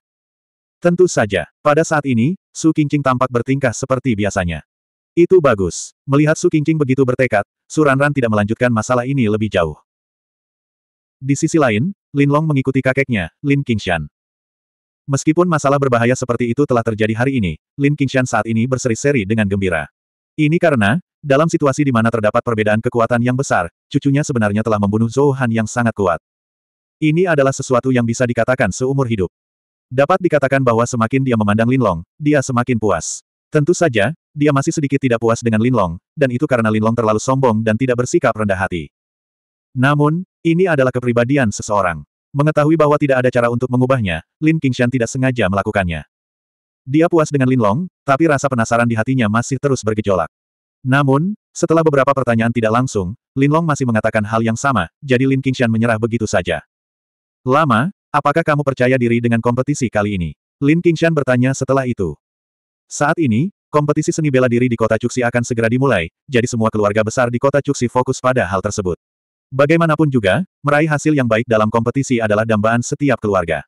Tentu saja, pada saat ini, Su Qingqing tampak bertingkah seperti biasanya. Itu bagus. Melihat Su Qingqing begitu bertekad, Suranran tidak melanjutkan masalah ini lebih jauh. Di sisi lain, Lin Long mengikuti kakeknya, Lin Qingshan. Meskipun masalah berbahaya seperti itu telah terjadi hari ini, Lin Qingshan saat ini berseri-seri dengan gembira. Ini karena, dalam situasi di mana terdapat perbedaan kekuatan yang besar, cucunya sebenarnya telah membunuh Zhou Han yang sangat kuat. Ini adalah sesuatu yang bisa dikatakan seumur hidup. Dapat dikatakan bahwa semakin dia memandang Lin Long, dia semakin puas. Tentu saja, dia masih sedikit tidak puas dengan Linlong, dan itu karena Linlong terlalu sombong dan tidak bersikap rendah hati. Namun, ini adalah kepribadian seseorang. Mengetahui bahwa tidak ada cara untuk mengubahnya, Lin Qingshan tidak sengaja melakukannya. Dia puas dengan Linlong, tapi rasa penasaran di hatinya masih terus bergejolak. Namun, setelah beberapa pertanyaan tidak langsung, Linlong masih mengatakan hal yang sama, jadi Lin Qingshan menyerah begitu saja. Lama, apakah kamu percaya diri dengan kompetisi kali ini? Lin Qingshan bertanya setelah itu. Saat ini, kompetisi seni bela diri di kota Cuxi akan segera dimulai, jadi semua keluarga besar di kota Cuxi fokus pada hal tersebut. Bagaimanapun juga, meraih hasil yang baik dalam kompetisi adalah dambaan setiap keluarga.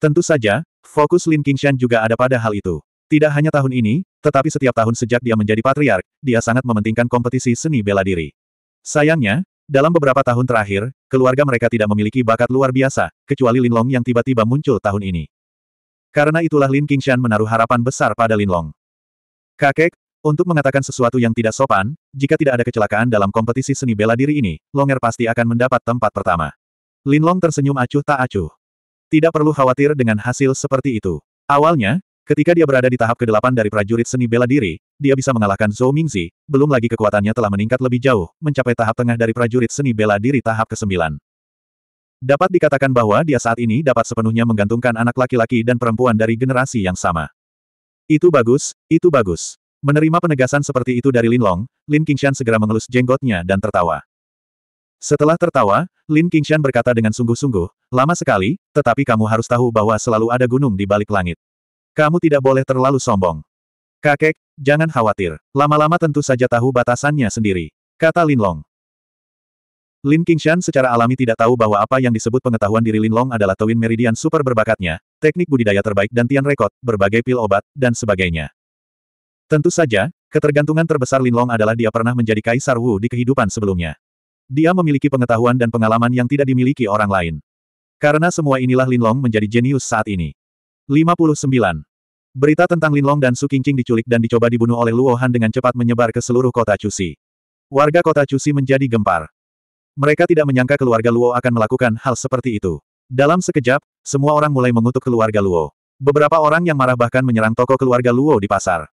Tentu saja, fokus Lin Qingshan juga ada pada hal itu. Tidak hanya tahun ini, tetapi setiap tahun sejak dia menjadi patriark, dia sangat mementingkan kompetisi seni bela diri. Sayangnya, dalam beberapa tahun terakhir, keluarga mereka tidak memiliki bakat luar biasa, kecuali Lin Long yang tiba-tiba muncul tahun ini. Karena itulah Lin Qingshan menaruh harapan besar pada Lin Long. Kakek, untuk mengatakan sesuatu yang tidak sopan, jika tidak ada kecelakaan dalam kompetisi seni bela diri ini, Longer pasti akan mendapat tempat pertama. Lin Long tersenyum acuh tak acuh. Tidak perlu khawatir dengan hasil seperti itu. Awalnya, ketika dia berada di tahap ke-8 dari prajurit seni bela diri, dia bisa mengalahkan Zhou Mingzi, belum lagi kekuatannya telah meningkat lebih jauh, mencapai tahap tengah dari prajurit seni bela diri tahap ke-9. Dapat dikatakan bahwa dia saat ini dapat sepenuhnya menggantungkan anak laki-laki dan perempuan dari generasi yang sama. Itu bagus, itu bagus. Menerima penegasan seperti itu dari Lin Long, Lin Qingshan segera mengelus jenggotnya dan tertawa. Setelah tertawa, Lin Qingshan berkata dengan sungguh-sungguh, lama sekali, tetapi kamu harus tahu bahwa selalu ada gunung di balik langit. Kamu tidak boleh terlalu sombong. Kakek, jangan khawatir. Lama-lama tentu saja tahu batasannya sendiri. Kata Lin Long. Lin Qingshan secara alami tidak tahu bahwa apa yang disebut pengetahuan diri Lin Long adalah Twin Meridian super berbakatnya, teknik budidaya terbaik dan tian rekod, berbagai pil obat, dan sebagainya. Tentu saja, ketergantungan terbesar Lin Long adalah dia pernah menjadi Kaisar Wu di kehidupan sebelumnya. Dia memiliki pengetahuan dan pengalaman yang tidak dimiliki orang lain. Karena semua inilah Lin Long menjadi jenius saat ini. 59. Berita tentang Lin Long dan Su Qingqing diculik dan dicoba dibunuh oleh Luo Han dengan cepat menyebar ke seluruh kota Cusi. Warga kota Cusi menjadi gempar. Mereka tidak menyangka keluarga Luo akan melakukan hal seperti itu. Dalam sekejap, semua orang mulai mengutuk keluarga Luo. Beberapa orang yang marah bahkan menyerang toko keluarga Luo di pasar.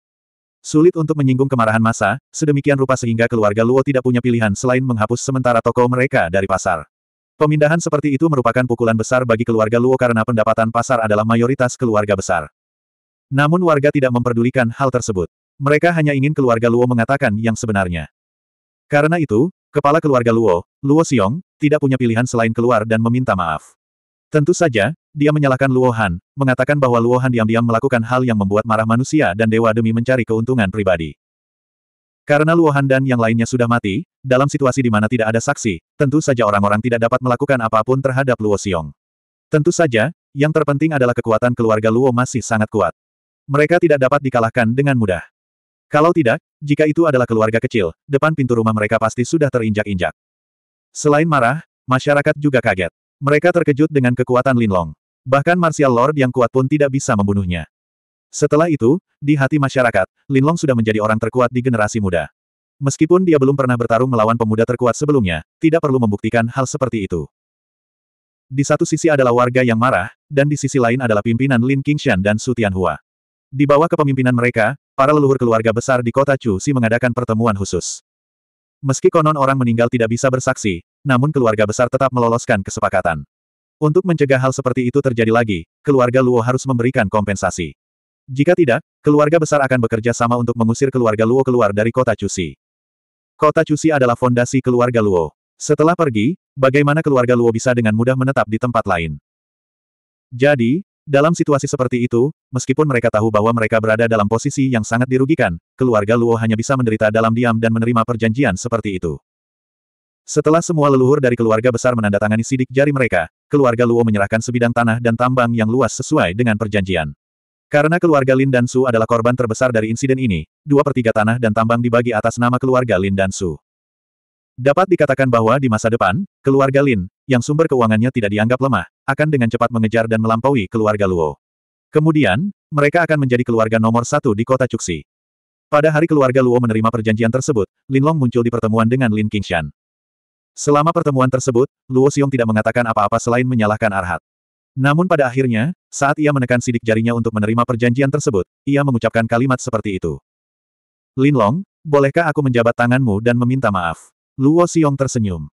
Sulit untuk menyinggung kemarahan masa, sedemikian rupa sehingga keluarga Luo tidak punya pilihan selain menghapus sementara toko mereka dari pasar. Pemindahan seperti itu merupakan pukulan besar bagi keluarga Luo karena pendapatan pasar adalah mayoritas keluarga besar. Namun warga tidak memperdulikan hal tersebut. Mereka hanya ingin keluarga Luo mengatakan yang sebenarnya. Karena itu, Kepala keluarga Luo, Luo Xiong, tidak punya pilihan selain keluar dan meminta maaf. Tentu saja, dia menyalahkan Luo Han, mengatakan bahwa Luo Han diam-diam melakukan hal yang membuat marah manusia dan dewa demi mencari keuntungan pribadi. Karena Luo Han dan yang lainnya sudah mati, dalam situasi di mana tidak ada saksi, tentu saja orang-orang tidak dapat melakukan apapun terhadap Luo Xiong. Tentu saja, yang terpenting adalah kekuatan keluarga Luo masih sangat kuat. Mereka tidak dapat dikalahkan dengan mudah. Kalau tidak, jika itu adalah keluarga kecil, depan pintu rumah mereka pasti sudah terinjak-injak. Selain marah, masyarakat juga kaget. Mereka terkejut dengan kekuatan Linlong. Bahkan Martial Lord yang kuat pun tidak bisa membunuhnya. Setelah itu, di hati masyarakat, Linlong sudah menjadi orang terkuat di generasi muda. Meskipun dia belum pernah bertarung melawan pemuda terkuat sebelumnya, tidak perlu membuktikan hal seperti itu. Di satu sisi adalah warga yang marah, dan di sisi lain adalah pimpinan Lin Qingshan dan Su Tianhua. Di bawah kepemimpinan mereka, para leluhur keluarga besar di kota Chu Si mengadakan pertemuan khusus. Meski konon orang meninggal tidak bisa bersaksi, namun keluarga besar tetap meloloskan kesepakatan. Untuk mencegah hal seperti itu terjadi lagi, keluarga Luo harus memberikan kompensasi. Jika tidak, keluarga besar akan bekerja sama untuk mengusir keluarga Luo keluar dari kota Cusi. Kota Cusi adalah fondasi keluarga Luo. Setelah pergi, bagaimana keluarga Luo bisa dengan mudah menetap di tempat lain? Jadi, dalam situasi seperti itu, meskipun mereka tahu bahwa mereka berada dalam posisi yang sangat dirugikan, keluarga Luo hanya bisa menderita dalam diam dan menerima perjanjian seperti itu. Setelah semua leluhur dari keluarga besar menandatangani sidik jari mereka, keluarga Luo menyerahkan sebidang tanah dan tambang yang luas sesuai dengan perjanjian. Karena keluarga Lin dan Su adalah korban terbesar dari insiden ini, dua per tiga tanah dan tambang dibagi atas nama keluarga Lin dan Su. Dapat dikatakan bahwa di masa depan, keluarga Lin, yang sumber keuangannya tidak dianggap lemah, akan dengan cepat mengejar dan melampaui keluarga Luo. Kemudian, mereka akan menjadi keluarga nomor satu di kota Cuxi. Pada hari keluarga Luo menerima perjanjian tersebut, Lin Long muncul di pertemuan dengan Lin Qingshan. Selama pertemuan tersebut, Luo Xiong tidak mengatakan apa-apa selain menyalahkan Arhat. Namun pada akhirnya, saat ia menekan sidik jarinya untuk menerima perjanjian tersebut, ia mengucapkan kalimat seperti itu. Lin Long, bolehkah aku menjabat tanganmu dan meminta maaf? Luo Xiong tersenyum.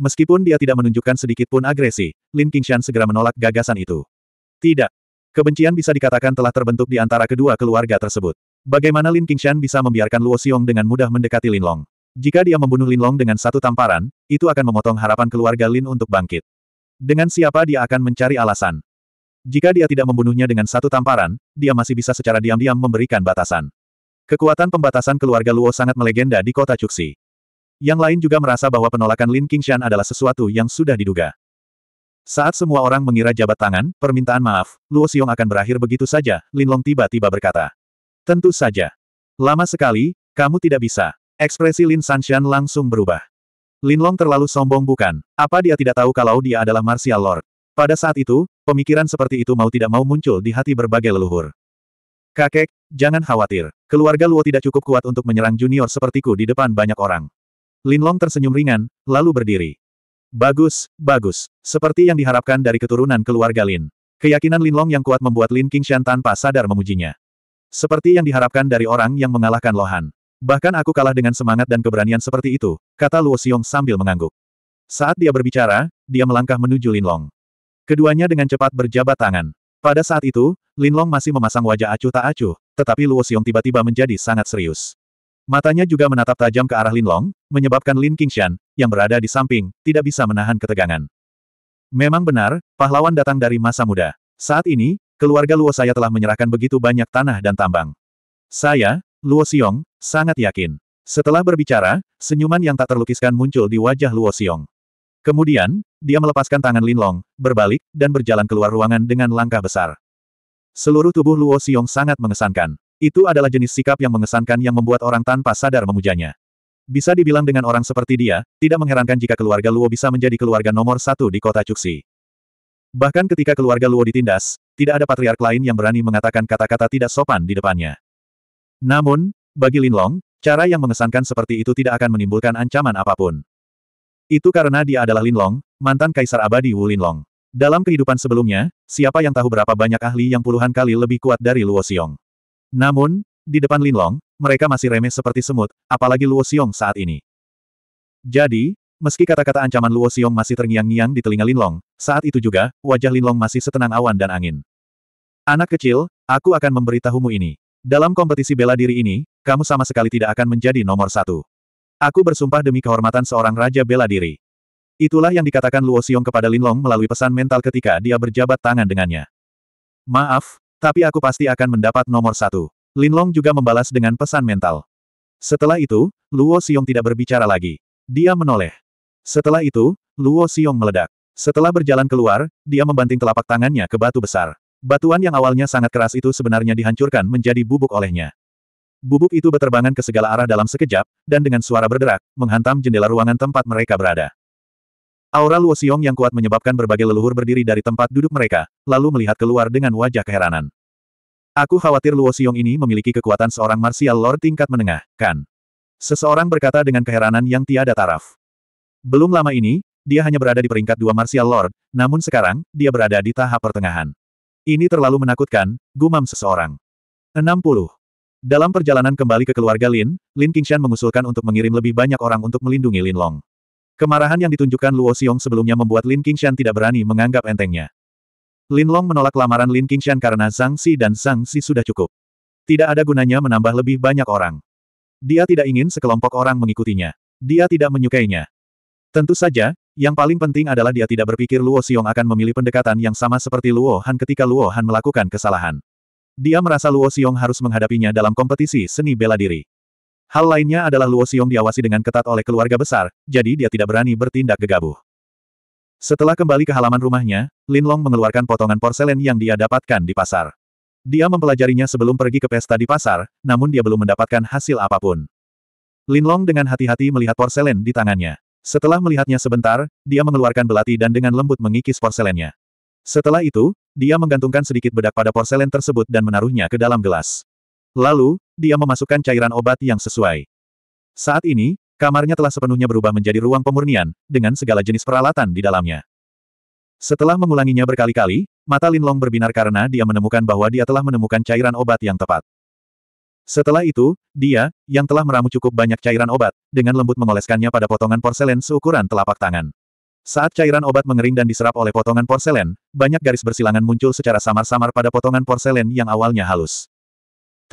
Meskipun dia tidak menunjukkan sedikit pun agresi, Lin Qingshan segera menolak gagasan itu. Tidak. Kebencian bisa dikatakan telah terbentuk di antara kedua keluarga tersebut. Bagaimana Lin Qingshan bisa membiarkan Luo Xiong dengan mudah mendekati Lin Long? Jika dia membunuh Lin Long dengan satu tamparan, itu akan memotong harapan keluarga Lin untuk bangkit. Dengan siapa dia akan mencari alasan? Jika dia tidak membunuhnya dengan satu tamparan, dia masih bisa secara diam-diam memberikan batasan. Kekuatan pembatasan keluarga Luo sangat melegenda di kota Cuxi. Yang lain juga merasa bahwa penolakan Lin Qingshan adalah sesuatu yang sudah diduga. Saat semua orang mengira jabat tangan, permintaan maaf, Luo Xiong akan berakhir begitu saja, Lin Long tiba-tiba berkata. Tentu saja. Lama sekali, kamu tidak bisa. Ekspresi Lin Sanshan langsung berubah. Lin Long terlalu sombong bukan? Apa dia tidak tahu kalau dia adalah martial lord? Pada saat itu, pemikiran seperti itu mau tidak mau muncul di hati berbagai leluhur. Kakek, jangan khawatir. Keluarga Luo tidak cukup kuat untuk menyerang junior sepertiku di depan banyak orang. Linlong tersenyum ringan, lalu berdiri. Bagus, bagus. Seperti yang diharapkan dari keturunan keluarga Lin. Keyakinan Linlong yang kuat membuat Lin Qingshan tanpa sadar memujinya. Seperti yang diharapkan dari orang yang mengalahkan Lohan. Bahkan aku kalah dengan semangat dan keberanian seperti itu, kata Luo Xiong sambil mengangguk. Saat dia berbicara, dia melangkah menuju Linlong. Keduanya dengan cepat berjabat tangan. Pada saat itu, Linlong masih memasang wajah acuh tak acuh, tetapi Luo Xiong tiba-tiba menjadi sangat serius. Matanya juga menatap tajam ke arah Lin Long, menyebabkan Lin Qingshan, yang berada di samping, tidak bisa menahan ketegangan. Memang benar, pahlawan datang dari masa muda. Saat ini, keluarga Luo saya telah menyerahkan begitu banyak tanah dan tambang. Saya, Luo Xiong, sangat yakin. Setelah berbicara, senyuman yang tak terlukiskan muncul di wajah Luo Xiong. Kemudian, dia melepaskan tangan Lin Long, berbalik, dan berjalan keluar ruangan dengan langkah besar. Seluruh tubuh Luo Xiong sangat mengesankan. Itu adalah jenis sikap yang mengesankan yang membuat orang tanpa sadar memujanya. Bisa dibilang dengan orang seperti dia, tidak mengherankan jika keluarga Luo bisa menjadi keluarga nomor satu di kota Cuxi. Bahkan ketika keluarga Luo ditindas, tidak ada patriark lain yang berani mengatakan kata-kata tidak sopan di depannya. Namun, bagi Lin Long, cara yang mengesankan seperti itu tidak akan menimbulkan ancaman apapun. Itu karena dia adalah Lin Long, mantan kaisar abadi Wu Lin Long. Dalam kehidupan sebelumnya, siapa yang tahu berapa banyak ahli yang puluhan kali lebih kuat dari Luo Xiong. Namun, di depan Linlong, mereka masih remeh seperti semut, apalagi Luo Xiong saat ini. Jadi, meski kata-kata ancaman Luo Xiong masih terngiang-ngiang di telinga Linlong, saat itu juga, wajah Linlong masih setenang awan dan angin. Anak kecil, aku akan memberitahumu ini. Dalam kompetisi bela diri ini, kamu sama sekali tidak akan menjadi nomor satu. Aku bersumpah demi kehormatan seorang raja bela diri. Itulah yang dikatakan Luo Xiong kepada Linlong melalui pesan mental ketika dia berjabat tangan dengannya. Maaf, tapi aku pasti akan mendapat nomor satu. Linlong juga membalas dengan pesan mental. Setelah itu, Luo Xiong tidak berbicara lagi. Dia menoleh. Setelah itu, Luo Xiong meledak. Setelah berjalan keluar, dia membanting telapak tangannya ke batu besar. Batuan yang awalnya sangat keras itu sebenarnya dihancurkan menjadi bubuk olehnya. Bubuk itu berterbangan ke segala arah dalam sekejap, dan dengan suara berderak, menghantam jendela ruangan tempat mereka berada. Aura Luo Xiong yang kuat menyebabkan berbagai leluhur berdiri dari tempat duduk mereka, lalu melihat keluar dengan wajah keheranan. Aku khawatir Luo Xiong ini memiliki kekuatan seorang martial lord tingkat menengah, kan? Seseorang berkata dengan keheranan yang tiada taraf. Belum lama ini, dia hanya berada di peringkat dua martial lord, namun sekarang, dia berada di tahap pertengahan. Ini terlalu menakutkan, gumam seseorang. 60. Dalam perjalanan kembali ke keluarga Lin, Lin Qingshan mengusulkan untuk mengirim lebih banyak orang untuk melindungi Lin Long. Kemarahan yang ditunjukkan Luo Xiong sebelumnya membuat Lin Qingshan tidak berani menganggap entengnya. Lin Long menolak lamaran Lin Qingshan karena Zhang Xi dan Zhang Xi sudah cukup. Tidak ada gunanya menambah lebih banyak orang. Dia tidak ingin sekelompok orang mengikutinya. Dia tidak menyukainya. Tentu saja, yang paling penting adalah dia tidak berpikir Luo Xiong akan memilih pendekatan yang sama seperti Luo Han ketika Luo Han melakukan kesalahan. Dia merasa Luo Xiong harus menghadapinya dalam kompetisi seni bela diri. Hal lainnya adalah Luo Xiong diawasi dengan ketat oleh keluarga besar, jadi dia tidak berani bertindak gegabah. Setelah kembali ke halaman rumahnya, Lin Long mengeluarkan potongan porselen yang dia dapatkan di pasar. Dia mempelajarinya sebelum pergi ke pesta di pasar, namun dia belum mendapatkan hasil apapun. Lin Long dengan hati-hati melihat porselen di tangannya. Setelah melihatnya sebentar, dia mengeluarkan belati dan dengan lembut mengikis porselennya. Setelah itu, dia menggantungkan sedikit bedak pada porselen tersebut dan menaruhnya ke dalam gelas. Lalu, dia memasukkan cairan obat yang sesuai. Saat ini, kamarnya telah sepenuhnya berubah menjadi ruang pemurnian, dengan segala jenis peralatan di dalamnya. Setelah mengulanginya berkali-kali, mata Linlong berbinar karena dia menemukan bahwa dia telah menemukan cairan obat yang tepat. Setelah itu, dia, yang telah meramu cukup banyak cairan obat, dengan lembut mengoleskannya pada potongan porselen seukuran telapak tangan. Saat cairan obat mengering dan diserap oleh potongan porselen, banyak garis bersilangan muncul secara samar-samar pada potongan porselen yang awalnya halus.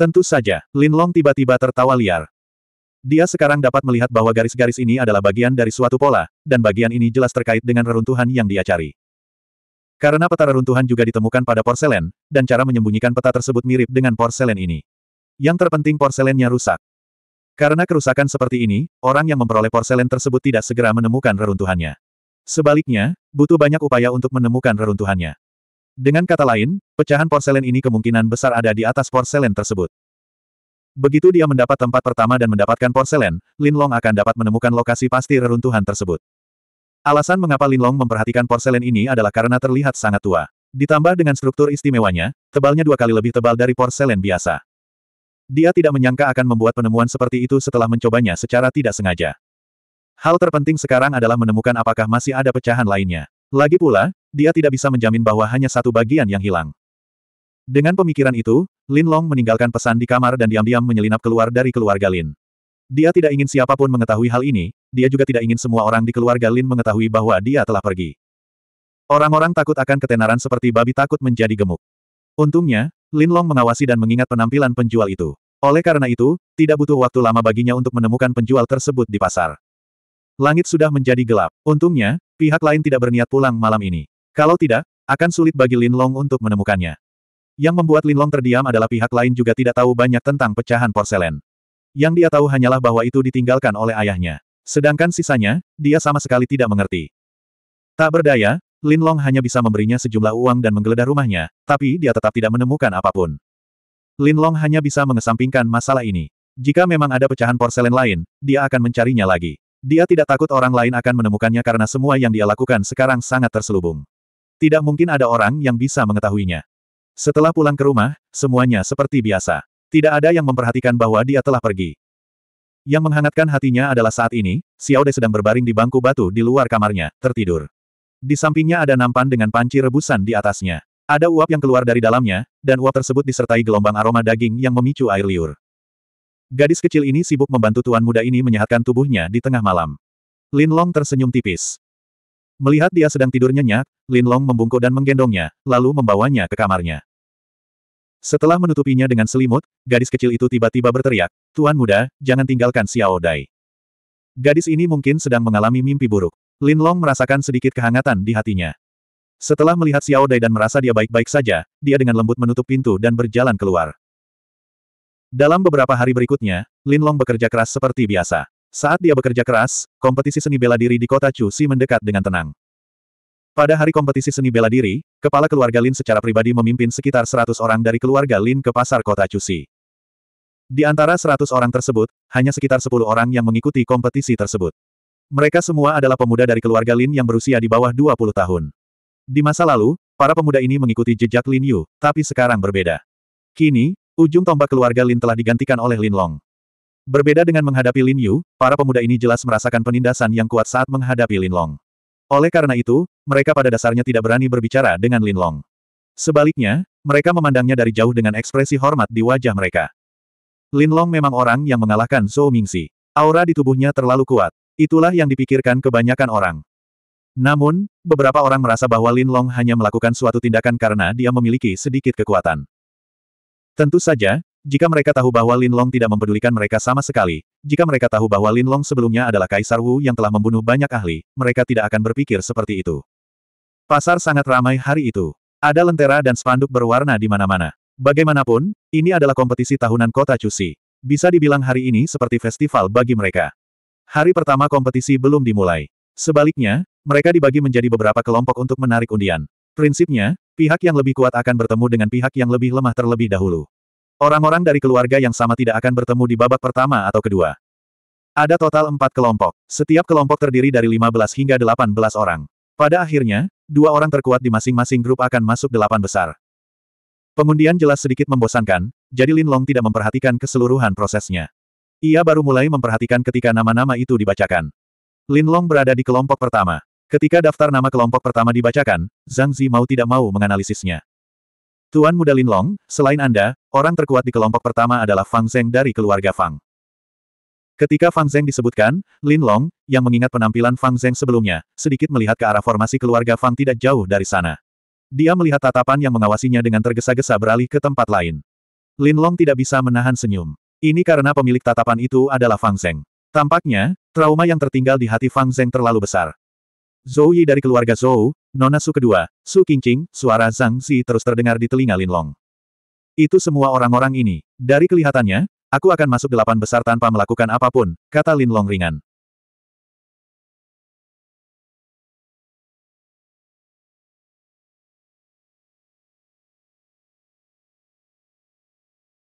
Tentu saja, Lin Long tiba-tiba tertawa liar. Dia sekarang dapat melihat bahwa garis-garis ini adalah bagian dari suatu pola, dan bagian ini jelas terkait dengan reruntuhan yang dia cari. Karena peta reruntuhan juga ditemukan pada porselen, dan cara menyembunyikan peta tersebut mirip dengan porselen ini. Yang terpenting porselennya rusak. Karena kerusakan seperti ini, orang yang memperoleh porselen tersebut tidak segera menemukan reruntuhannya. Sebaliknya, butuh banyak upaya untuk menemukan reruntuhannya. Dengan kata lain, pecahan porselen ini kemungkinan besar ada di atas porselen tersebut. Begitu dia mendapat tempat pertama dan mendapatkan porselen, Lin Long akan dapat menemukan lokasi pasti reruntuhan tersebut. Alasan mengapa Lin Long memperhatikan porselen ini adalah karena terlihat sangat tua. Ditambah dengan struktur istimewanya, tebalnya dua kali lebih tebal dari porselen biasa. Dia tidak menyangka akan membuat penemuan seperti itu setelah mencobanya secara tidak sengaja. Hal terpenting sekarang adalah menemukan apakah masih ada pecahan lainnya. Lagi pula, dia tidak bisa menjamin bahwa hanya satu bagian yang hilang. Dengan pemikiran itu, Lin Long meninggalkan pesan di kamar dan diam-diam menyelinap keluar dari keluarga Lin. Dia tidak ingin siapapun mengetahui hal ini, dia juga tidak ingin semua orang di keluarga Lin mengetahui bahwa dia telah pergi. Orang-orang takut akan ketenaran seperti babi takut menjadi gemuk. Untungnya, Lin Long mengawasi dan mengingat penampilan penjual itu. Oleh karena itu, tidak butuh waktu lama baginya untuk menemukan penjual tersebut di pasar. Langit sudah menjadi gelap. Untungnya, pihak lain tidak berniat pulang malam ini. Kalau tidak, akan sulit bagi Lin Long untuk menemukannya. Yang membuat Lin Long terdiam adalah pihak lain juga tidak tahu banyak tentang pecahan porselen. Yang dia tahu hanyalah bahwa itu ditinggalkan oleh ayahnya. Sedangkan sisanya, dia sama sekali tidak mengerti. Tak berdaya, Lin Long hanya bisa memberinya sejumlah uang dan menggeledah rumahnya, tapi dia tetap tidak menemukan apapun. Lin Long hanya bisa mengesampingkan masalah ini. Jika memang ada pecahan porselen lain, dia akan mencarinya lagi. Dia tidak takut orang lain akan menemukannya karena semua yang dia lakukan sekarang sangat terselubung. Tidak mungkin ada orang yang bisa mengetahuinya. Setelah pulang ke rumah, semuanya seperti biasa. Tidak ada yang memperhatikan bahwa dia telah pergi. Yang menghangatkan hatinya adalah saat ini, Xiao De sedang berbaring di bangku batu di luar kamarnya, tertidur. Di sampingnya ada nampan dengan panci rebusan di atasnya. Ada uap yang keluar dari dalamnya, dan uap tersebut disertai gelombang aroma daging yang memicu air liur. Gadis kecil ini sibuk membantu tuan muda ini menyehatkan tubuhnya di tengah malam. Lin Long tersenyum tipis. Melihat dia sedang tidur nyenyak, Lin Long membungkuk dan menggendongnya, lalu membawanya ke kamarnya. Setelah menutupinya dengan selimut, gadis kecil itu tiba-tiba berteriak, Tuan muda, jangan tinggalkan Xiao Dai. Gadis ini mungkin sedang mengalami mimpi buruk. Lin Long merasakan sedikit kehangatan di hatinya. Setelah melihat Xiao Dai dan merasa dia baik-baik saja, dia dengan lembut menutup pintu dan berjalan keluar. Dalam beberapa hari berikutnya, Lin Long bekerja keras seperti biasa. Saat dia bekerja keras, kompetisi seni bela diri di kota Chu Si mendekat dengan tenang. Pada hari kompetisi seni bela diri, kepala keluarga Lin secara pribadi memimpin sekitar 100 orang dari keluarga Lin ke pasar kota Chu Si. Di antara 100 orang tersebut, hanya sekitar 10 orang yang mengikuti kompetisi tersebut. Mereka semua adalah pemuda dari keluarga Lin yang berusia di bawah 20 tahun. Di masa lalu, para pemuda ini mengikuti jejak Lin Yu, tapi sekarang berbeda. Kini, Ujung tombak keluarga Lin telah digantikan oleh Lin Long. Berbeda dengan menghadapi Lin Yu, para pemuda ini jelas merasakan penindasan yang kuat saat menghadapi Lin Long. Oleh karena itu, mereka pada dasarnya tidak berani berbicara dengan Lin Long. Sebaliknya, mereka memandangnya dari jauh dengan ekspresi hormat di wajah mereka. Lin Long memang orang yang mengalahkan Zhou Mingxi. Aura di tubuhnya terlalu kuat. Itulah yang dipikirkan kebanyakan orang. Namun, beberapa orang merasa bahwa Lin Long hanya melakukan suatu tindakan karena dia memiliki sedikit kekuatan. Tentu saja, jika mereka tahu bahwa Lin Long tidak mempedulikan mereka sama sekali, jika mereka tahu bahwa Lin Long sebelumnya adalah Kaisar Wu yang telah membunuh banyak ahli, mereka tidak akan berpikir seperti itu. Pasar sangat ramai hari itu. Ada lentera dan spanduk berwarna di mana-mana. Bagaimanapun, ini adalah kompetisi tahunan kota Cusi. Bisa dibilang hari ini seperti festival bagi mereka. Hari pertama kompetisi belum dimulai. Sebaliknya, mereka dibagi menjadi beberapa kelompok untuk menarik undian. Prinsipnya, Pihak yang lebih kuat akan bertemu dengan pihak yang lebih lemah terlebih dahulu. Orang-orang dari keluarga yang sama tidak akan bertemu di babak pertama atau kedua. Ada total empat kelompok. Setiap kelompok terdiri dari 15 hingga 18 orang. Pada akhirnya, dua orang terkuat di masing-masing grup akan masuk delapan besar. Pengundian jelas sedikit membosankan, jadi Lin Long tidak memperhatikan keseluruhan prosesnya. Ia baru mulai memperhatikan ketika nama-nama itu dibacakan. Lin Long berada di kelompok pertama. Ketika daftar nama kelompok pertama dibacakan, Zhang Zi mau tidak mau menganalisisnya. Tuan Muda Lin Long, selain Anda, orang terkuat di kelompok pertama adalah Fang Zeng dari keluarga Fang. Ketika Fang Zeng disebutkan, Lin Long, yang mengingat penampilan Fang Zeng sebelumnya, sedikit melihat ke arah formasi keluarga Fang tidak jauh dari sana. Dia melihat tatapan yang mengawasinya dengan tergesa-gesa beralih ke tempat lain. Lin Long tidak bisa menahan senyum. Ini karena pemilik tatapan itu adalah Fang Zeng. Tampaknya, trauma yang tertinggal di hati Fang Zeng terlalu besar. Zhou Yi dari keluarga Zhou, Nona Su kedua, Su Qingqing, suara Zhang Zi terus terdengar di telinga Lin Long. Itu semua orang-orang ini. Dari kelihatannya, aku akan masuk delapan besar tanpa melakukan apapun, kata Lin Long ringan.